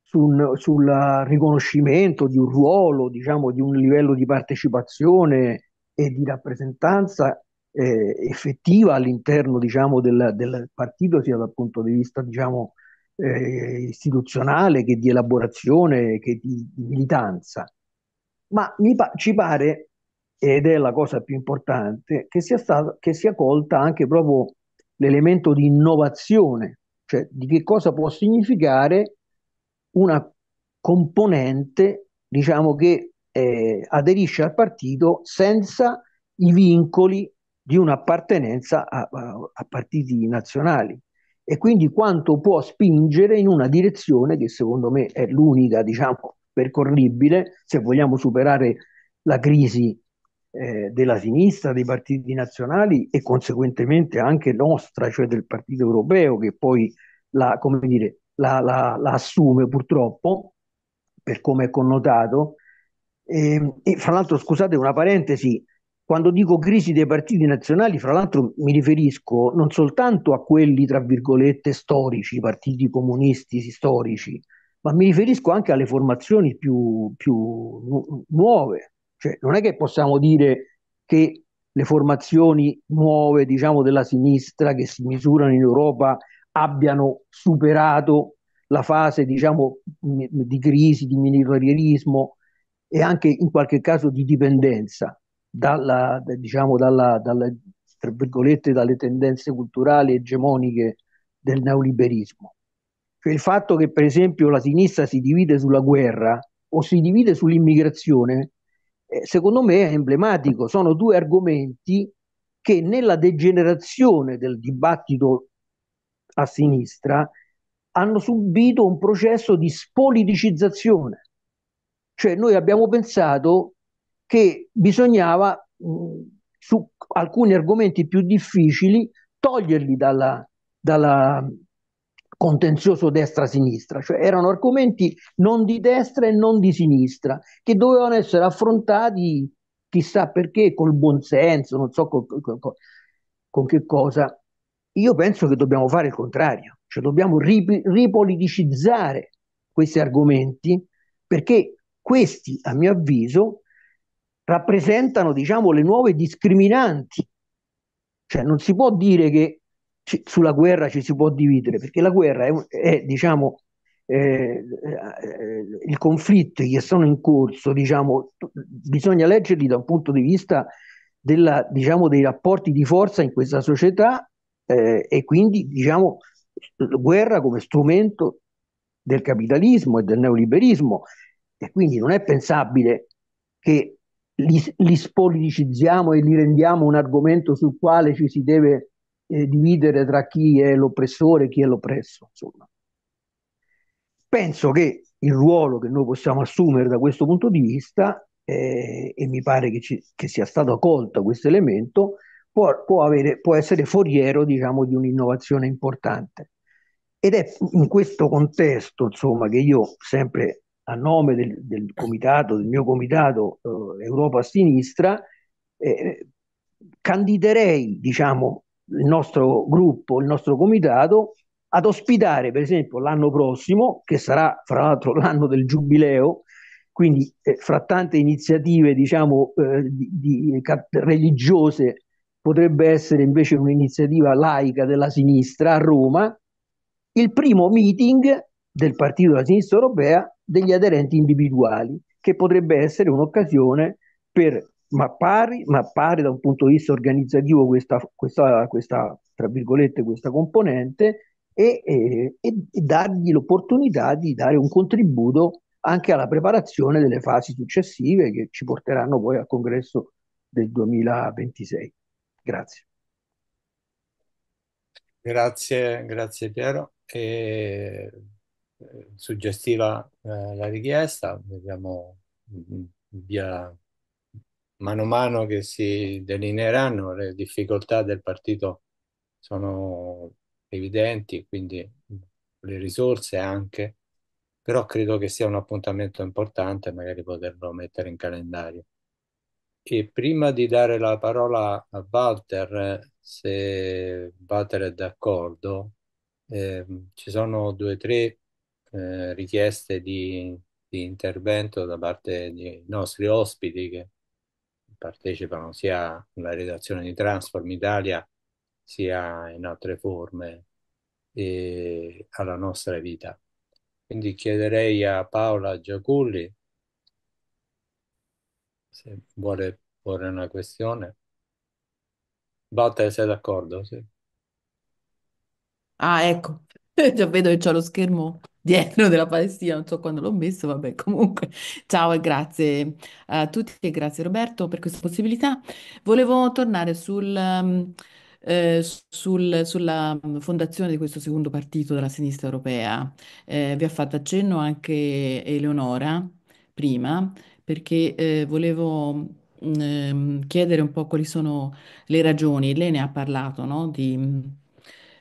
su sul riconoscimento di un ruolo, diciamo, di un livello di partecipazione e di rappresentanza eh, effettiva all'interno diciamo, del, del, partito, sia dal punto di vista diciamo, eh, istituzionale che di elaborazione che di, di militanza. Ma pa- ci pare, ed è la cosa più importante, che sia, stato, che sia colta anche proprio l'elemento di innovazione, cioè di che cosa può significare una componente diciamo, che eh, aderisce al partito senza i vincoli di un'appartenenza a, a, a partiti nazionali e quindi quanto può spingere in una direzione che secondo me è l'unica diciamo, percorribile se vogliamo superare la crisi eh, della sinistra, dei partiti nazionali e conseguentemente anche nostra, cioè del partito europeo, che poi la, come dire, la, la, la assume purtroppo per come è connotato. E, ehm, e fra l'altro, scusate una parentesi, quando dico crisi dei partiti nazionali, fra l'altro mi riferisco non soltanto a quelli, tra virgolette, storici, i partiti comunisti storici, ma mi riferisco anche alle formazioni più, più nu- nuove. Cioè, non è che possiamo dire che le formazioni nuove, diciamo, della sinistra che si misurano in Europa abbiano superato la fase diciamo, di crisi, di militarismo e anche in qualche caso di dipendenza dalla, diciamo, dalla, dalla, dalle tendenze culturali egemoniche del neoliberismo. Cioè il fatto che per esempio la sinistra si divide sulla guerra o si divide sull'immigrazione, eh, secondo me è emblematico, sono due argomenti che nella degenerazione del dibattito a sinistra hanno subito un processo di spoliticizzazione. Cioè noi abbiamo pensato che bisognava mh, su alcuni argomenti più difficili toglierli dalla, dalla contenzioso destra-sinistra, cioè erano argomenti non di destra e non di sinistra, che dovevano essere affrontati chissà perché col buonsenso, non so con, con, con che cosa. Io penso che dobbiamo fare il contrario, cioè dobbiamo ri- ripoliticizzare questi argomenti perché questi, a mio avviso, rappresentano diciamo, le nuove discriminanti. Cioè non si può dire che ci, sulla guerra ci si può dividere, perché la guerra è, è diciamo, eh, eh, il conflitto che sono in corso, diciamo, bisogna leggerli da un punto di vista della, diciamo, dei rapporti di forza in questa società eh, e quindi diciamo guerra come strumento del capitalismo e del neoliberismo e quindi non è pensabile che li, li spoliticizziamo e li rendiamo un argomento sul quale ci si deve eh, dividere tra chi è l'oppressore e chi è l'oppresso. Insomma. Penso che il ruolo che noi possiamo assumere da questo punto di vista, eh, e mi pare che, ci, che sia stato colto questo elemento, può, può, avere, può essere foriero diciamo, di un'innovazione importante. Ed è in questo contesto insomma, che io sempre a nome del, del comitato, del mio comitato eh, Europa Sinistra, eh, candiderei diciamo, il nostro gruppo, il nostro comitato ad ospitare per esempio l'anno prossimo, che sarà fra l'altro l'anno del giubileo, quindi eh, fra tante iniziative diciamo, eh, di, di, religiose potrebbe essere invece un'iniziativa laica della sinistra a Roma, il primo meeting del partito della sinistra europea degli aderenti individuali, che potrebbe essere un'occasione per mappare, mappare da un punto di vista organizzativo questa, questa, questa tra virgolette, questa componente e, e, e dargli l'opportunità di dare un contributo anche alla preparazione delle fasi successive che ci porteranno poi al congresso del 2026. Grazie.
Grazie, grazie Piero. E, eh, suggestiva eh, la richiesta, vediamo mm, mm, via mano a mano che si delineeranno le difficoltà del partito sono evidenti, quindi mm, le risorse anche, però credo che sia un appuntamento importante magari poterlo mettere in calendario. E prima di dare la parola a Walter, se Walter è d'accordo, eh, ci sono due o tre eh, richieste di, di, intervento da parte dei nostri ospiti che partecipano sia alla redazione di Transform Italia sia in altre forme alla nostra vita. Quindi chiederei a Paola Giaculli se vuole porre una questione. Batte, sei d'accordo? Sì.
Ah, ecco, *laughs* già vedo che ho lo schermo dietro della Palestina, non so quando l'ho messo, vabbè, comunque. Ciao e grazie a tutti e grazie Roberto per questa possibilità. Volevo tornare sul, ehm, eh, sul, sulla fondazione di questo secondo partito della sinistra europea. Eh, vi ha fatto accenno anche Eleonora prima perché eh, volevo mm, ehm, chiedere un po' quali sono le ragioni. Lei ne ha parlato, no? Di, mm,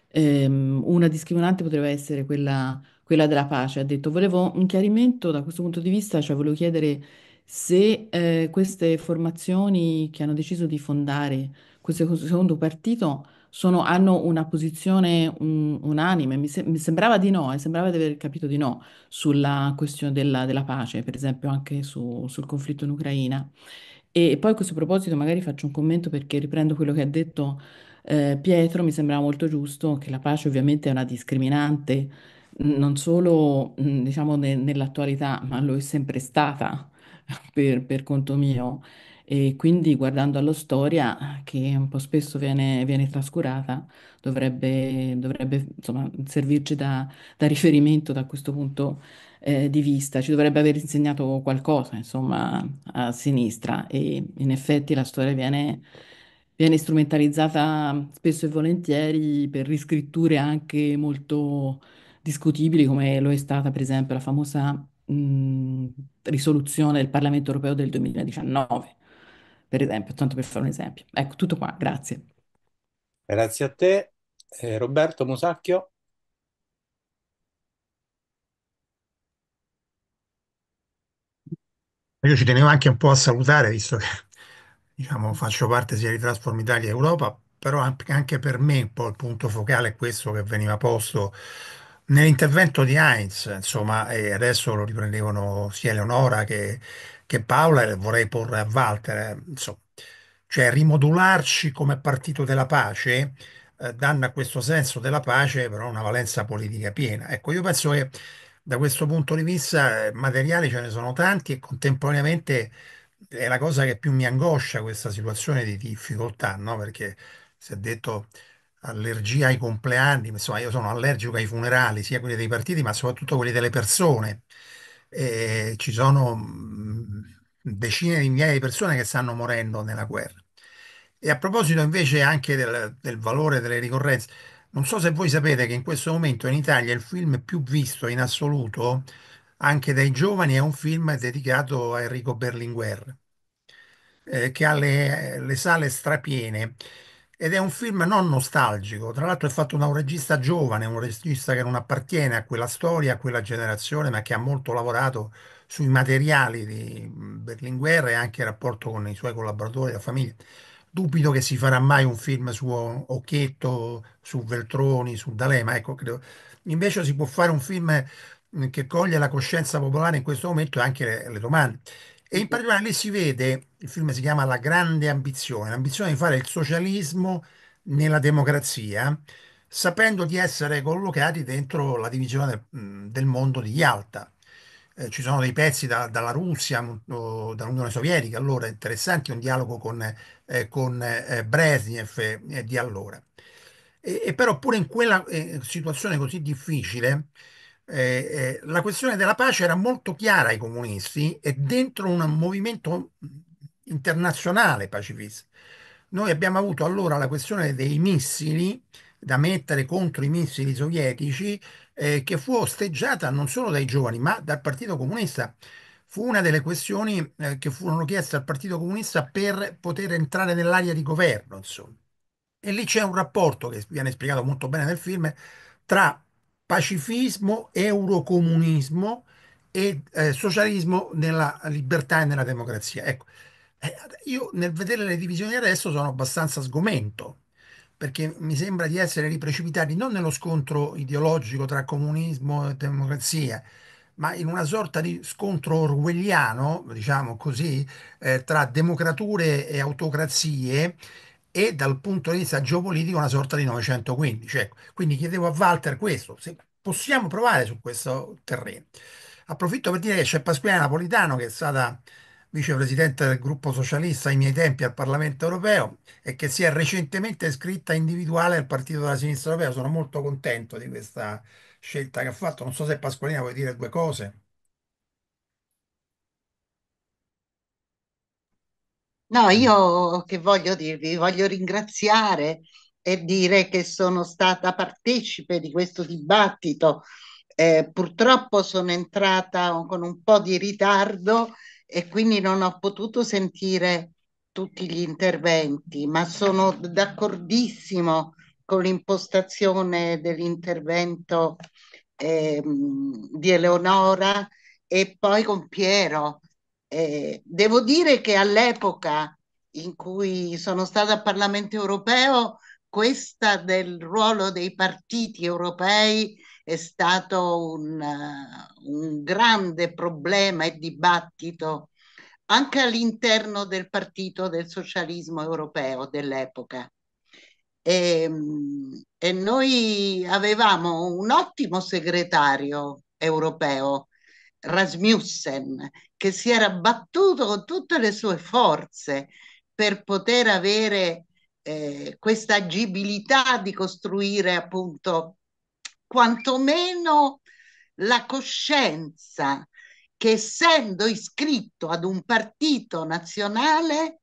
ehm, una discriminante potrebbe essere quella, quella della pace. Ha detto, volevo un chiarimento da questo punto di vista, cioè volevo chiedere se eh, queste formazioni che hanno deciso di fondare questo secondo partito sono, hanno una posizione un- unanime, mi, se- mi sembrava di no, e eh, sembrava di aver capito di no sulla questione della, della pace, per esempio anche su- sul conflitto in Ucraina. E poi a questo proposito magari faccio un commento perché riprendo quello che ha detto eh, Pietro, mi sembrava molto giusto che la pace ovviamente è una discriminante, non solo diciamo ne- nell'attualità, ma lo è sempre stata *laughs* per, per conto mio. E quindi guardando alla storia, che un po' spesso viene, viene trascurata, dovrebbe, dovrebbe, insomma, servirci da, da riferimento da questo punto eh, di vista. Ci dovrebbe aver insegnato qualcosa, insomma, a sinistra. E in effetti la storia viene, viene strumentalizzata spesso e volentieri per riscritture anche molto discutibili, come lo è stata, per esempio, la famosa mh, mhmm, risoluzione del Parlamento europeo del 2019 per esempio, tanto per fare un esempio. Ecco, tutto qua, grazie.
Grazie a te, eh, Roberto Musacchio.
Io ci tenevo anche un po' a salutare, visto che diciamo, faccio parte sia di Transform Italia Europa, però anche per me un po' il punto focale è questo che veniva posto nell'intervento di Heinz, insomma, e adesso lo riprendevano sia Eleonora che che Paola vorrei porre a Walter, eh, insomma, cioè rimodularci come partito della pace eh, danno a questo senso della pace però una valenza politica piena. Ecco, io penso che da questo punto di vista eh, materiali ce ne sono tanti e contemporaneamente è la cosa che più mi angoscia questa situazione di difficoltà, no? Perché si è detto allergia ai compleanni, insomma io sono allergico ai funerali, sia quelli dei partiti ma soprattutto quelli delle persone eh, ci sono mm, decine di migliaia di persone che stanno morendo nella guerra. E a proposito invece anche del, del valore delle ricorrenze, non so se voi sapete che in questo momento in Italia il film più visto in assoluto, anche dai giovani, è un film dedicato a Enrico Berlinguer, eh, che ha le, le sale strapiene ed è un film non nostalgico, tra l'altro è fatto da un regista giovane, un regista che non appartiene a quella storia, a quella generazione, ma che ha molto lavorato sui materiali di mm, Berlinguer e anche il rapporto con i suoi collaboratori, la famiglia. Dubito che si farà mai un film su Occhietto, su Veltroni, su D'Alema, ecco, credo. Invece si può fare un film mm, che coglie la coscienza popolare in questo momento e anche le, le domande. E in particolare lì si vede, il film si chiama La grande ambizione, l'ambizione di fare il socialismo nella democrazia, sapendo di essere collocati dentro la divisione del mondo di Yalta. Eh, ci sono dei pezzi da, dalla Russia, dall'Unione Sovietica, allora interessanti, un dialogo con, eh, con eh, Brezhnev eh, di allora. E, e, però pure in quella eh, situazione così difficile, eh, eh, la questione della pace era molto chiara ai comunisti e mm. dentro un movimento internazionale pacifista. Noi abbiamo avuto allora la questione dei missili da mettere contro i missili sovietici eh, che fu osteggiata non solo dai giovani ma dal Partito Comunista. Fu una delle questioni eh, che furono chieste al Partito Comunista per poter entrare nell'area di governo. Insomma. E lì c'è un rapporto che viene spiegato molto bene nel film tra pacifismo, eurocomunismo e eh, socialismo nella libertà e nella democrazia. Ecco, eh, io nel vedere le divisioni adesso sono abbastanza sgomento, perché mi sembra di essere riprecipitati non nello scontro ideologico tra comunismo e democrazia, ma in una sorta di scontro orwelliano, diciamo così, eh, tra democrature e autocrazie e dal punto di vista geopolitico una sorta di 915. Ecco. Quindi chiedevo a Walter questo, se possiamo provare su questo terreno. Approfitto per dire che c'è Pasquale Napolitano che è stata vicepresidente del gruppo socialista ai miei tempi al Parlamento europeo e che si è recentemente iscritta individuale al partito della sinistra europea. Sono molto contento di questa scelta che ha fatto. Non so se Pasqualina vuoi dire due cose.
No, eh. io che voglio dirvi? Voglio ringraziare e dire che sono stata partecipe di questo dibattito. Eh, purtroppo sono entrata con un po' di ritardo e quindi non ho potuto sentire tutti gli interventi, ma sono d'accordissimo con l'impostazione dell'intervento eh, di Eleonora e poi con Piero eh, devo dire che all'epoca in cui sono stata al Parlamento europeo, questa del ruolo dei partiti europei è stato un, eh, un grande problema e dibattito anche all'interno del partito del socialismo europeo dell'epoca. E, ehm, e noi avevamo un ottimo segretario europeo, Rasmussen, che si era battuto con tutte le sue forze per poter avere eh, questa agibilità di costruire appunto quantomeno la coscienza che essendo iscritto ad un partito nazionale,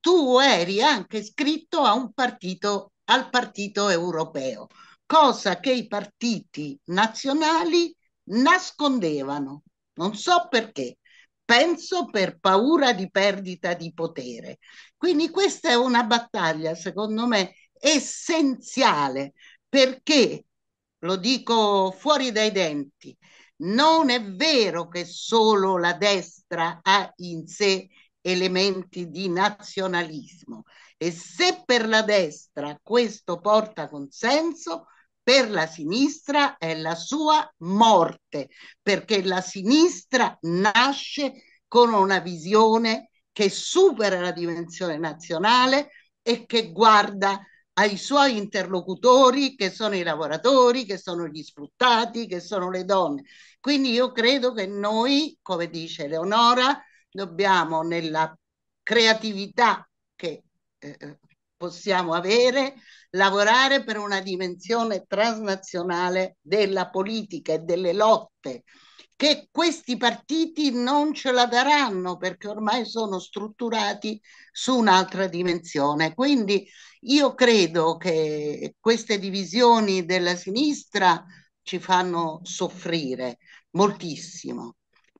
tu eri anche iscritto a un partito, al partito europeo, cosa che i partiti nazionali nascondevano non so perché, penso per paura di perdita di potere. Quindi questa è una battaglia, secondo me, essenziale perché, lo dico fuori dai denti, non è vero che solo la destra ha in sé elementi di nazionalismo e se per la destra questo porta consenso, per la sinistra è la sua morte, perché la sinistra nasce con una visione che supera la dimensione nazionale e che guarda ai suoi interlocutori che sono i lavoratori, che sono gli sfruttati, che sono le donne. Quindi io credo che noi, come dice Leonora, dobbiamo nella creatività che eh, eh possiamo avere, lavorare per una dimensione transnazionale della politica e delle lotte che questi partiti non ce la daranno perché ormai sono strutturati su un'altra dimensione. Quindi io credo che queste divisioni della sinistra ci fanno soffrire moltissimo,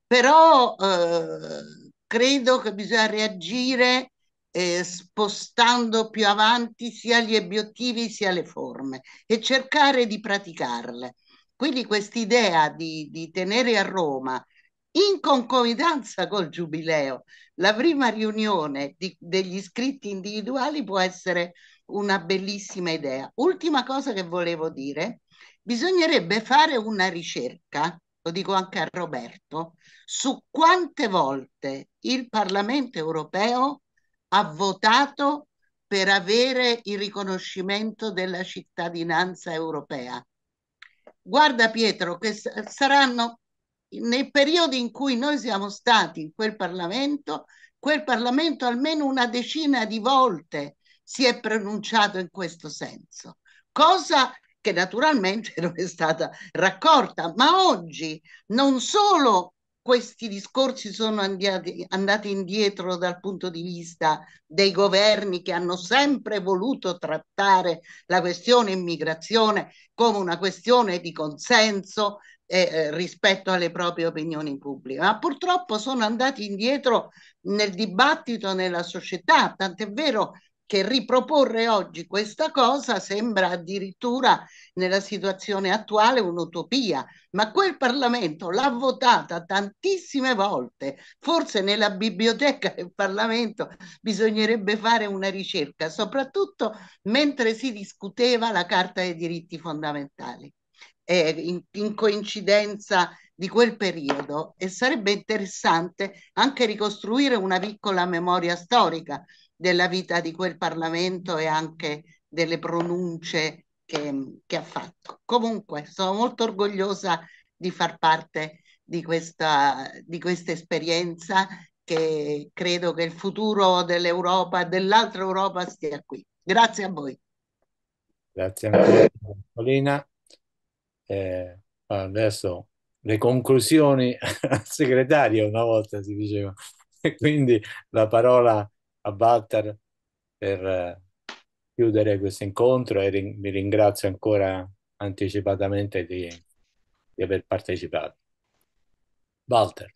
però eh, credo che bisogna reagire eh, spostando più avanti sia gli obiettivi sia le forme e cercare di praticarle. Quindi quest'idea di, di tenere a Roma in concomitanza col giubileo la prima riunione di, degli iscritti individuali può essere una bellissima idea. Ultima cosa che volevo dire, bisognerebbe fare una ricerca, lo dico anche a Roberto, su quante volte il Parlamento europeo ha votato per avere il riconoscimento della cittadinanza europea. Guarda Pietro, che saranno nei periodi in cui noi siamo stati in quel Parlamento, quel Parlamento almeno una decina di volte si è pronunciato in questo senso, cosa che naturalmente *laughs* non è stata raccolta, ma oggi non solo questi discorsi sono andiati, andati indietro dal punto di vista dei governi che hanno sempre voluto trattare la questione immigrazione come una questione di consenso eh, eh rispetto alle proprie opinioni pubbliche, ma purtroppo sono andati indietro nel dibattito nella società, tant'è vero che riproporre oggi questa cosa sembra addirittura nella situazione attuale un'utopia, ma quel Parlamento l'ha votata tantissime volte, forse nella biblioteca del Parlamento bisognerebbe fare una ricerca, soprattutto mentre si discuteva la Carta dei diritti fondamentali. Eh, in, in coincidenza di quel periodo e sarebbe interessante anche ricostruire una piccola memoria storica della vita di quel Parlamento e anche delle pronunce che, che ha fatto. Comunque sono molto orgogliosa di far parte di questa, di questa esperienza che credo che il futuro dell'Europa, dell'altra Europa stia qui. Grazie a voi.
Grazie a Paolina. Eh, adesso le conclusioni *laughs* al segretario una volta si diceva, e quindi la parola a Walter per eh, chiudere questo incontro e ri- ringrazio ancora anticipatamente di, di aver partecipato. Walter.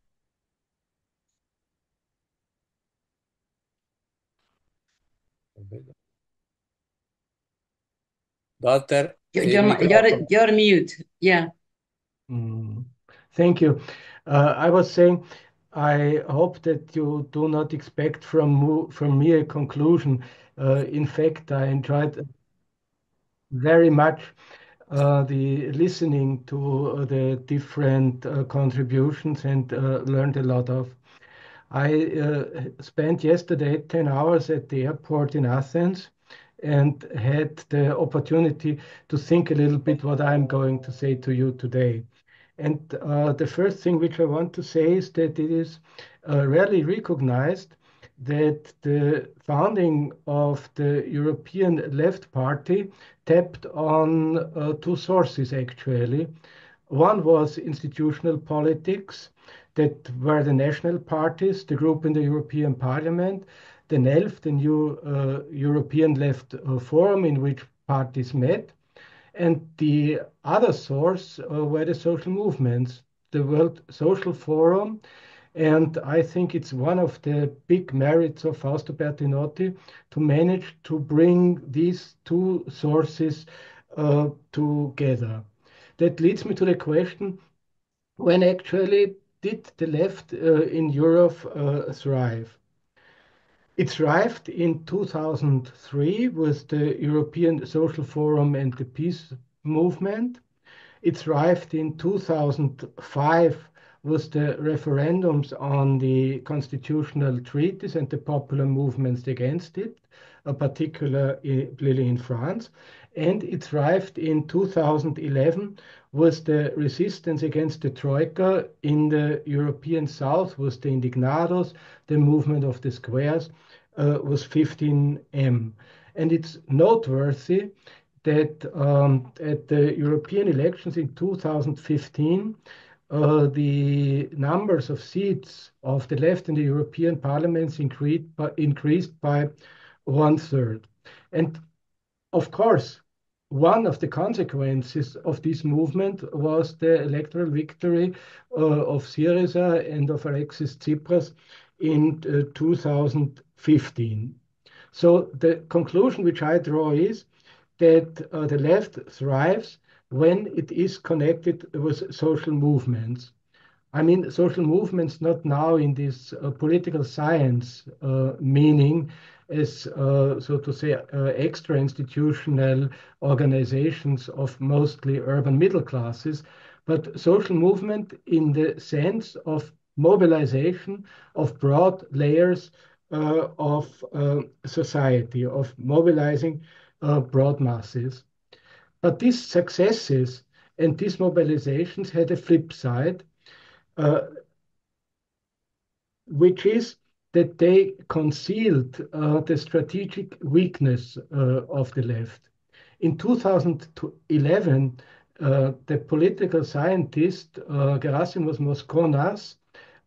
Walter. You're, you're, you're,
you're mute. Yeah.
Mm, thank you. Uh, I was saying I hope that you do not expect from, from me a conclusion. Uh, in fact, I enjoyed very much uh, the listening to uh, the different uh, contributions and uh, learned a lot of. I uh, spent yesterday 10 hours at the airport in Athens and had the opportunity to think a little bit what I'm going to say to you today. And uh, the first thing which I want to say is that it is uh, rarely recognized that the founding of the European Left Party tapped on uh, two sources actually. One was institutional politics, that were the national parties, the group in the European Parliament, the NELF, the new uh, European Left uh, Forum, in which parties met. And the other source uh, were the social movements, the World Social Forum. And I think it's one of the big merits of Fausto Bertinotti to manage to bring these two sources uh, together. That leads me to the question when actually did the left uh, in Europe uh, thrive? It thrived in 2003 with the European Social Forum and the Peace Movement. It thrived in 2005 with the referendums on the constitutional treaties and the popular movements against it, particularly eh, in France and it thrived in 2011 was the resistance against the troika in the european south was the indignados the movement of the squares uh, was 15m and it's noteworthy that um, at the european elections in 2015 uh, the numbers of seats of the left in the European parliaments increased by, increased by one third. And of course, one of the consequences of this movement was the electoral victory uh, of Syriza and of Alexis Tsipras in uh, 2015. So the conclusion which I draw is that uh, the left thrives when it is connected with social movements. I mean, social movements not now in this uh, political science uh, meaning as, uh, so to say, uh, extra institutional organizations of mostly urban middle classes, but social movement in the sense of mobilization of broad layers uh, of uh, society, of mobilizing uh, broad masses. But these successes and these mobilizations had a flip side, uh, which is that they concealed uh, the strategic weakness uh, of the left. In 2011, uh, the political scientist uh, Gerasimos Moskonas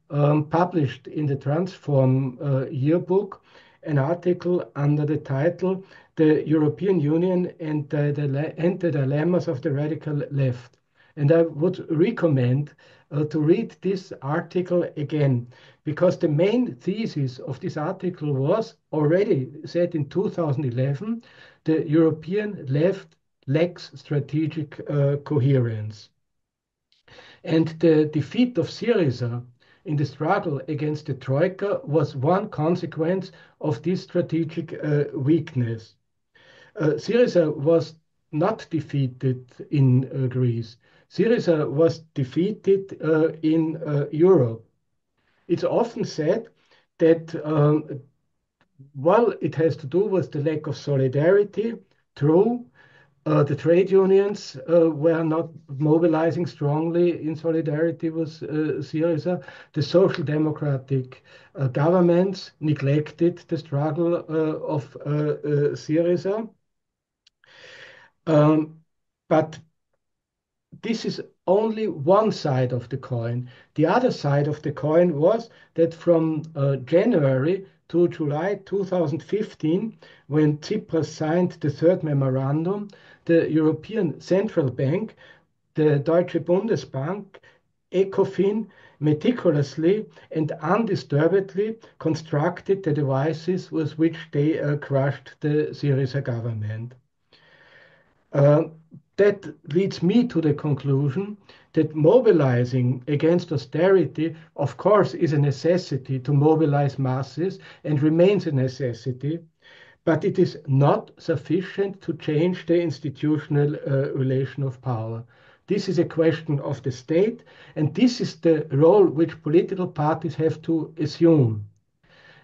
um, published in the Transform uh, yearbook an article under the title The European Union and the, the, and the Dilemmas of the Radical Left. And I would recommend uh, to read this article again because the main thesis of this article was already said in 2011 the European left lacks strategic uh, coherence. And the defeat of Syriza in the struggle against the Troika was one consequence of this strategic uh, weakness. Uh, Syriza was not defeated in uh, Greece. Syriza was defeated uh, in uh, Europe. It's often said that, um, well, it has to do with the lack of solidarity. True, uh, the trade unions uh, were not mobilizing strongly in solidarity with uh, Syriza. The social democratic uh, governments neglected the struggle uh, of uh, Syriza. Um, but this is only one side of the coin. The other side of the coin was that from uh, January to July 2015, when Tsipras signed the third memorandum, the European Central Bank, the Deutsche Bundesbank, ECOFIN meticulously and undisturbedly constructed the devices with which they uh, crushed the Syriza government. Uh, that leads me to the conclusion that mobilizing against austerity, of course, is a necessity to mobilize masses and remains a necessity, but it is not sufficient to change the institutional uh, relation of power. This is a question of the state, and this is the role which political parties have to assume.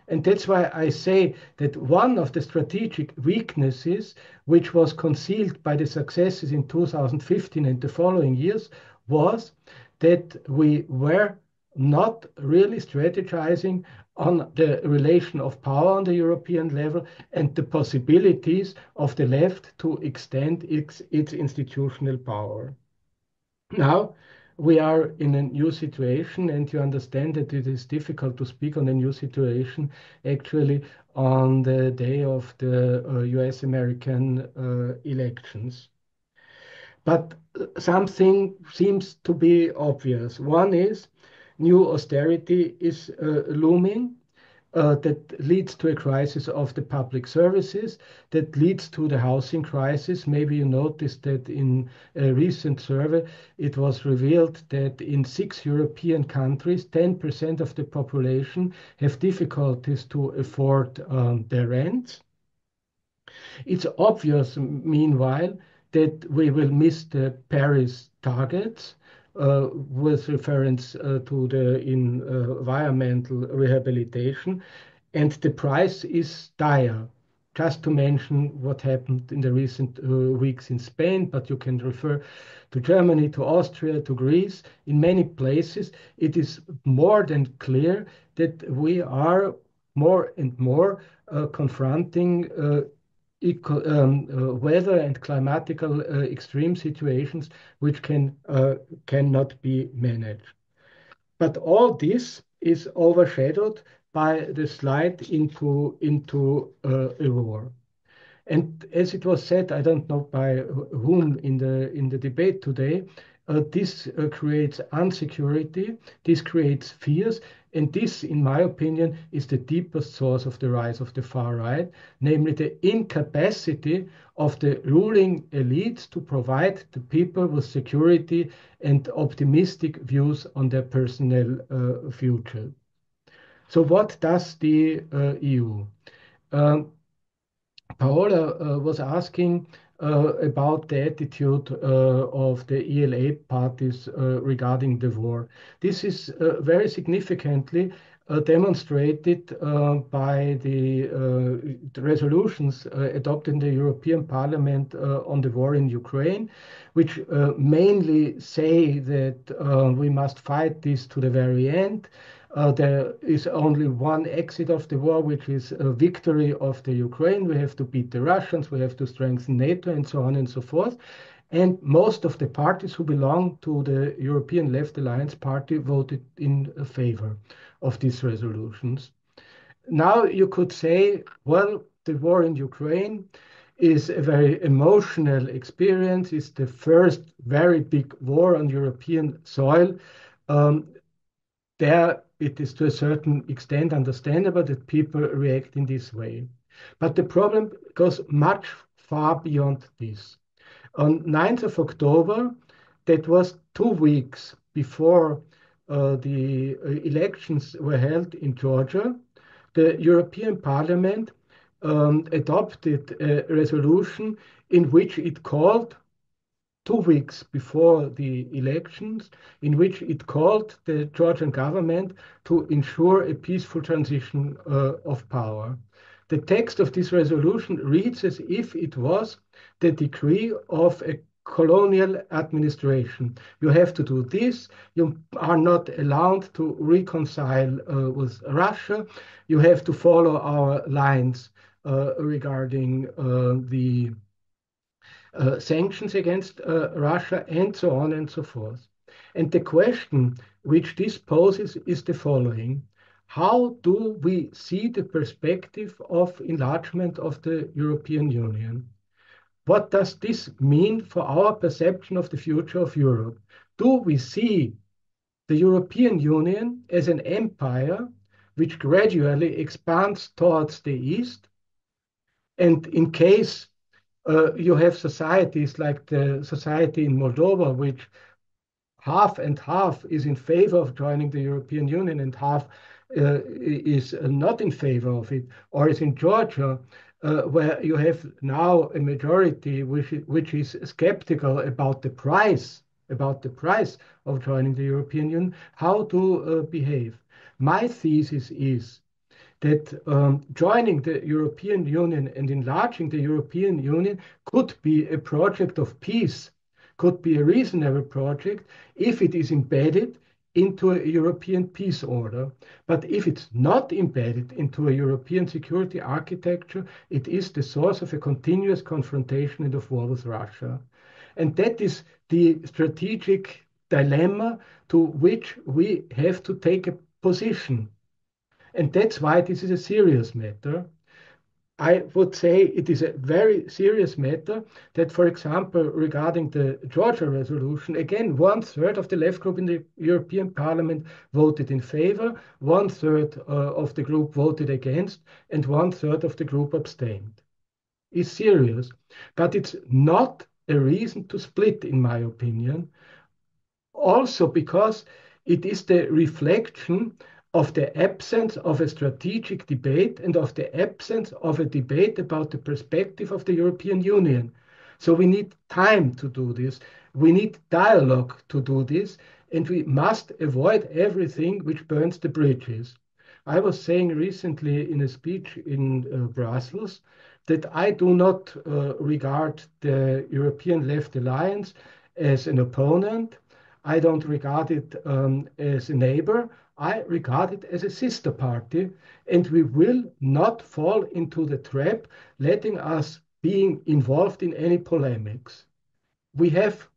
And that's why I say that one of the strategic weaknesses, which was concealed by the successes in 2015 and the following years, was that we were not really strategizing on the relation of power on the European level and the possibilities of the left to extend its, its institutional power. Now, we are in a new situation and you understand that it is difficult to speak on a new situation actually on the day of the uh, US American uh, elections. But uh, something seems to be obvious. One is new austerity is uh, looming uh, that leads to a crisis of the public services, that leads to the housing crisis. Maybe you noticed that in a recent survey, it was revealed that in six European countries, 10% of the population have difficulties to afford um, their rent. It's obvious, meanwhile, that we will miss the Paris targets uh, with reference uh, to the environmental rehabilitation. And the price is dire. Just to mention what happened in the recent uh, weeks in Spain, but you can refer to Germany, to Austria, to Greece. In many places, it is more than clear that we are more and more uh, confronting eco, um, uh, weather and climatical uh, extreme situations which can uh, cannot be managed. But all this is overshadowed by the slide into into uh, a war. And as it was said, I don't know by whom in the in the debate today, uh, this uh, creates insecurity, this creates fears, and this, in my opinion, is the deepest source of the rise of the far right, namely the incapacity of the ruling elites to provide the people with security and optimistic views on their personal uh, future. So, what does the uh, EU? Um, Paola uh, was asking uh, about the attitude uh, of the ELA parties uh, regarding the war. This is very significantly demonstrated by the, the resolutions adopted in the European Parliament on the war in Ukraine, which mainly say that we must fight this to the very end. Uh, there is only one exit of the war, which is a victory of the Ukraine. We have to beat the Russians, we have to strengthen NATO, and so on and so forth. And most of the parties who belong to the European Left Alliance Party voted in favor of these resolutions. Now you could say, well, the war in Ukraine is a very emotional experience. It's the first very big war on European soil. Um, there it is to a certain extent understandable that people react in this way. But the problem goes much far beyond this. On 9th of October, that was two weeks before uh, the uh, elections were held in Georgia, the European Parliament um, adopted a resolution in which it called two weeks before the elections, in which it called the Georgian government to ensure a peaceful transition uh, of power. The text of this resolution reads as if it was the decree of a colonial administration. You have to do this. You are not allowed to reconcile uh, with Russia. You have to follow our lines uh, regarding uh, the uh, sanctions against uh, Russia, and so on and so forth. And the question which this poses is the following How do we see the perspective of enlargement of the European Union? What does this mean for our perception of the future of Europe? Do we see the European Union as an empire which gradually expands towards the East? And in case uh, you have societies like the society in Moldova, which half and half is in favor of joining the European Union and half uh, is not in favor of it, or is in Georgia, uh, where you have now a majority which, which is skeptical about the price, about the price of joining the European Union, how to uh, behave. My thesis is that um, joining the European Union and enlarging the European Union could be a project of peace, could be a reasonable project if it is embedded into a European peace order. But if it's not embedded into a European security architecture, it is the source of a continuous confrontation and of war with Russia. And that is the strategic dilemma to which we have to take a position. And that's why this is a serious matter. I would say it is a very serious matter that, for example, regarding the Georgia resolution, again, one third of the left group in the European Parliament voted in favor, one third uh, of the group voted against, and one third of the group abstained. It's serious, but it's not a reason to split, in my opinion. Also, because it is the reflection of the absence of a strategic debate and of the absence of a debate about the perspective of the European Union. So we need time to do this. We need dialogue to do this. And we must avoid everything which burns the bridges. I was saying recently in a speech in uh, Brussels that I do not uh, regard the European Left Alliance as an opponent. I don't regard it um, as a neighbor. I regard it as a sister party, and we will not fall into the trap letting us being involved in any polemics. We have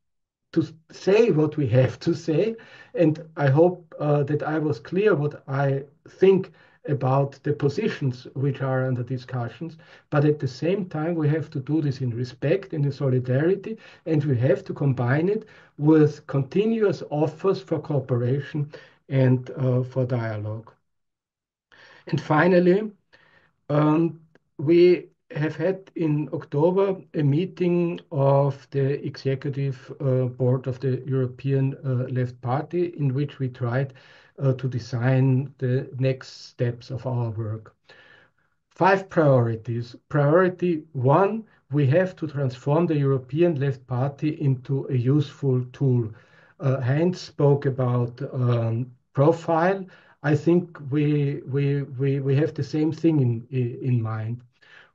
to say what we have to say, and I hope uh, that I was clear what I think about the positions which are under discussions. But at the same time, we have to do this in respect and in solidarity, and we have to combine it with continuous offers for cooperation and uh, for dialogue. And Finally, um, we have had in October a meeting of the Executive uh, Board of the European uh, Left Party in which we tried to design the next steps of our work. Five priorities. Priority one, we have to transform the European Left Party into a useful tool. Heinz spoke about um, profile, I think we have the same thing in mind.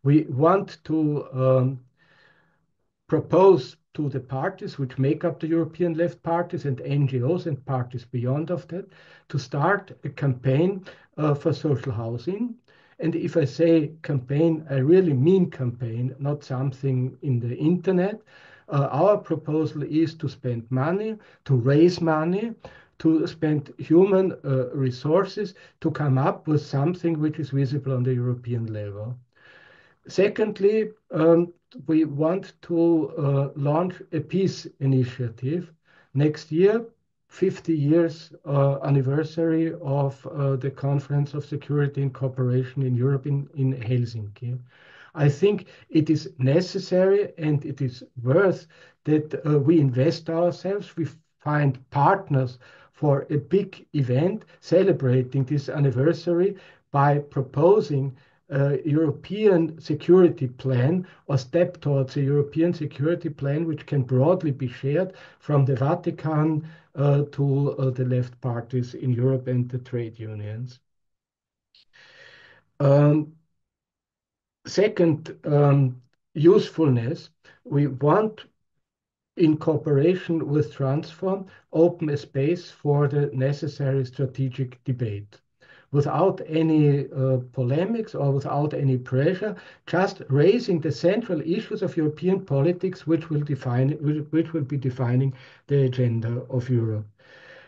We want to um, propose to the parties which make up the European left parties and NGOs and parties beyond of that to start a campaign uh, for social housing. And if I say campaign, I really mean campaign, not something in the internet. Uh, our proposal is to spend money, to raise money to spend human uh, resources to come up with something which is visible on the European level. Secondly, um, we want to uh, launch a peace initiative next year, 50 years uh, anniversary of uh, the Conference of Security and Cooperation in Europe in, in Helsinki. I think it is necessary and it is worth that uh, we invest ourselves, we find partners for a big event celebrating this anniversary by proposing a European security plan or step towards a European security plan, which can broadly be shared from the Vatican uh, to uh, the left parties in Europe and the trade unions. Um, second, um, usefulness. We want in cooperation with Transform, open a space for the necessary strategic debate without any uh, polemics or without any pressure, just raising the central issues of European politics, which will define, which will be defining the agenda of Europe.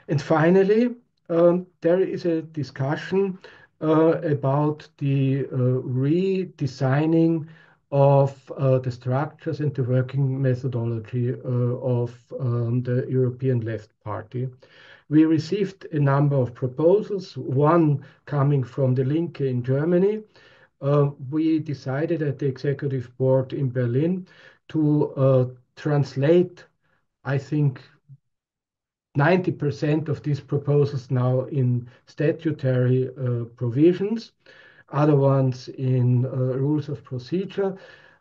And finally, um, there is a discussion uh, about the uh, redesigning of uh, the structures and the working methodology uh, of um, the European Left Party. We received a number of proposals, one coming from the Linke in Germany. Uh, we decided at the executive board in Berlin to uh, translate, I think, 90% of these proposals now in statutory uh, provisions other ones in uh, rules of procedure.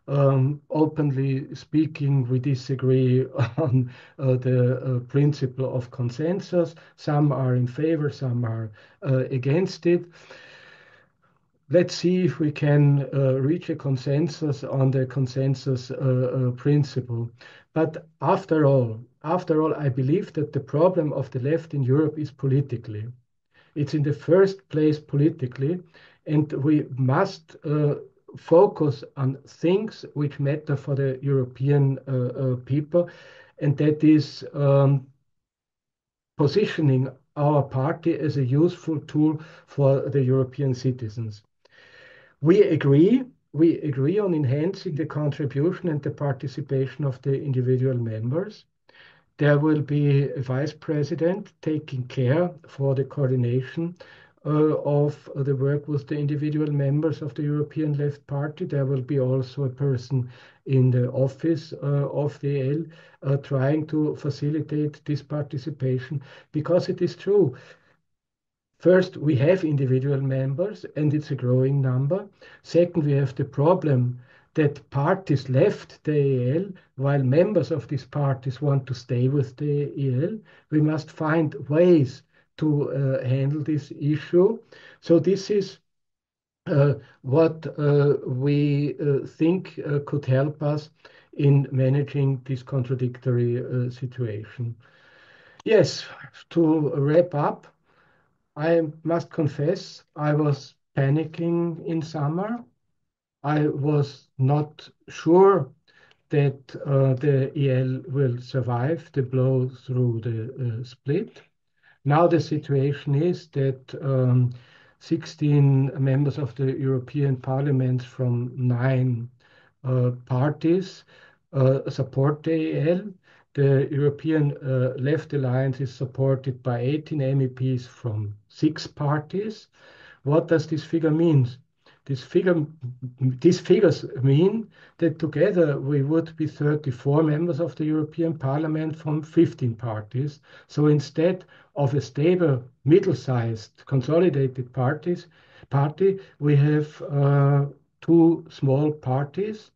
Um, openly speaking, we disagree *laughs* on uh, the uh, principle of consensus. Some are in favor, some are uh, against it. Let's see if we can uh, reach a consensus on the consensus uh, principle. But after all, after all, I believe that the problem of the left in Europe is politically. It's in the first place politically, and we must uh, focus on things which matter for the European uh, uh, people, and that is um, positioning our party as a useful tool for the European citizens. We agree we agree on enhancing the contribution and the participation of the individual members. There will be a vice president taking care for the coordination of the work with the individual members of the European Left Party. There will be also a person in the office uh, of the EL uh, trying to facilitate this participation because it is true. First, we have individual members, and it's a growing number. Second, we have the problem that parties left the EL, while members of these parties want to stay with the EL. We must find ways to uh, handle this issue. So this is uh, what uh, we think could help us in managing this contradictory situation. Yes, to wrap up, I must confess I was panicking in summer. I was not sure that the EL will survive the blow through the split. Now the situation is that um, 16 members of the European Parliament from nine uh, parties uh, support the AL. The European uh, Left Alliance is supported by 18 MEPs from six parties. What does this figure mean? This figure, these figures mean that together we would be 34 members of the European Parliament from 15 parties. So instead of a stable, middle-sized, consolidated parties, party, we have uh, two small parties.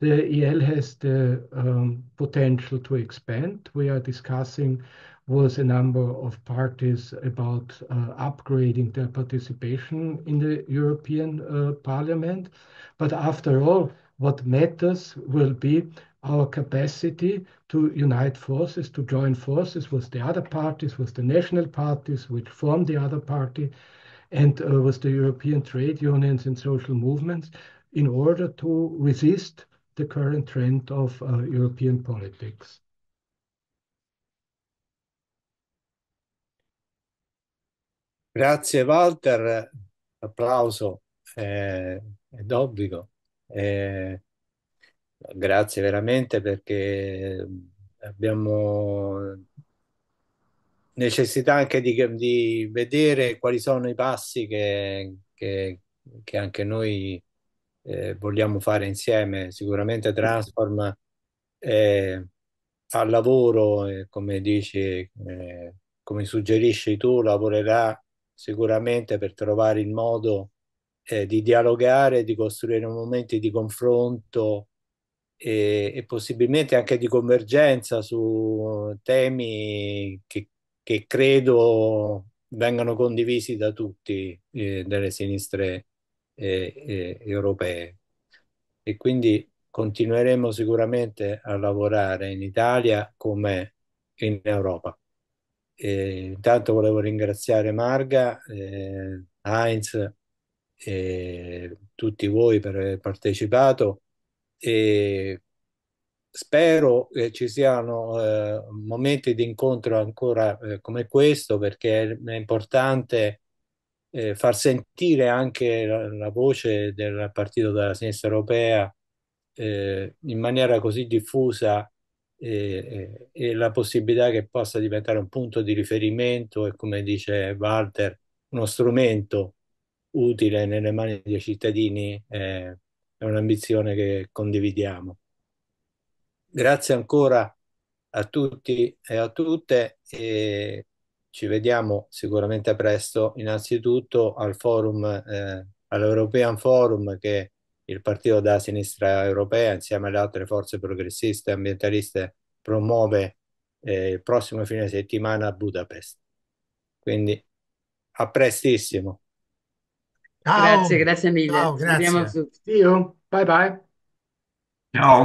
The EL has the um, potential to expand. We are discussing was a number of parties about uh, upgrading their participation in the European uh, Parliament. But after all, what matters will be our capacity to unite forces, to join forces with the other parties, with the national parties which form the other party, and uh, with the European trade unions and social movements in order to resist the current trend of uh, European politics.
Grazie Walter, applauso, eh, è d'obbligo. Eh, grazie veramente perché abbiamo necessità anche di, di vedere quali sono i passi che, che, che anche noi eh, vogliamo fare insieme. Sicuramente Transform eh, al lavoro, eh, come dici, eh, come suggerisci tu, lavorerà sicuramente per trovare il modo eh, di dialogare, di costruire momenti di confronto e, e possibilmente anche di convergenza su temi che, che credo vengano condivisi da tutti eh, delle sinistre eh, eh europee. E quindi continueremo sicuramente a lavorare in Italia come in Europa. E intanto volevo ringraziare Marga, eh, Heinz e tutti voi per aver partecipato e spero che ci siano eh, momenti di incontro ancora eh, come questo perché è importante eh, far sentire anche la, la, voce del partito della sinistra europea eh, in maniera così diffusa e, e, la possibilità che possa diventare un punto di riferimento e, come dice Walter, uno strumento utile nelle mani dei cittadini eh, è un'ambizione che condividiamo. Grazie ancora a tutti e a tutte e ci vediamo sicuramente presto innanzitutto al forum, eh, all'European Forum che il partito della sinistra europea insieme alle altre forze progressiste e ambientaliste promuove eh, il prossimo fine settimana a Budapest. Quindi a prestissimo.
Ciao. Grazie, grazie mille. Ciao, grazie. Ci vediamo tutti. Bye bye.
Ciao.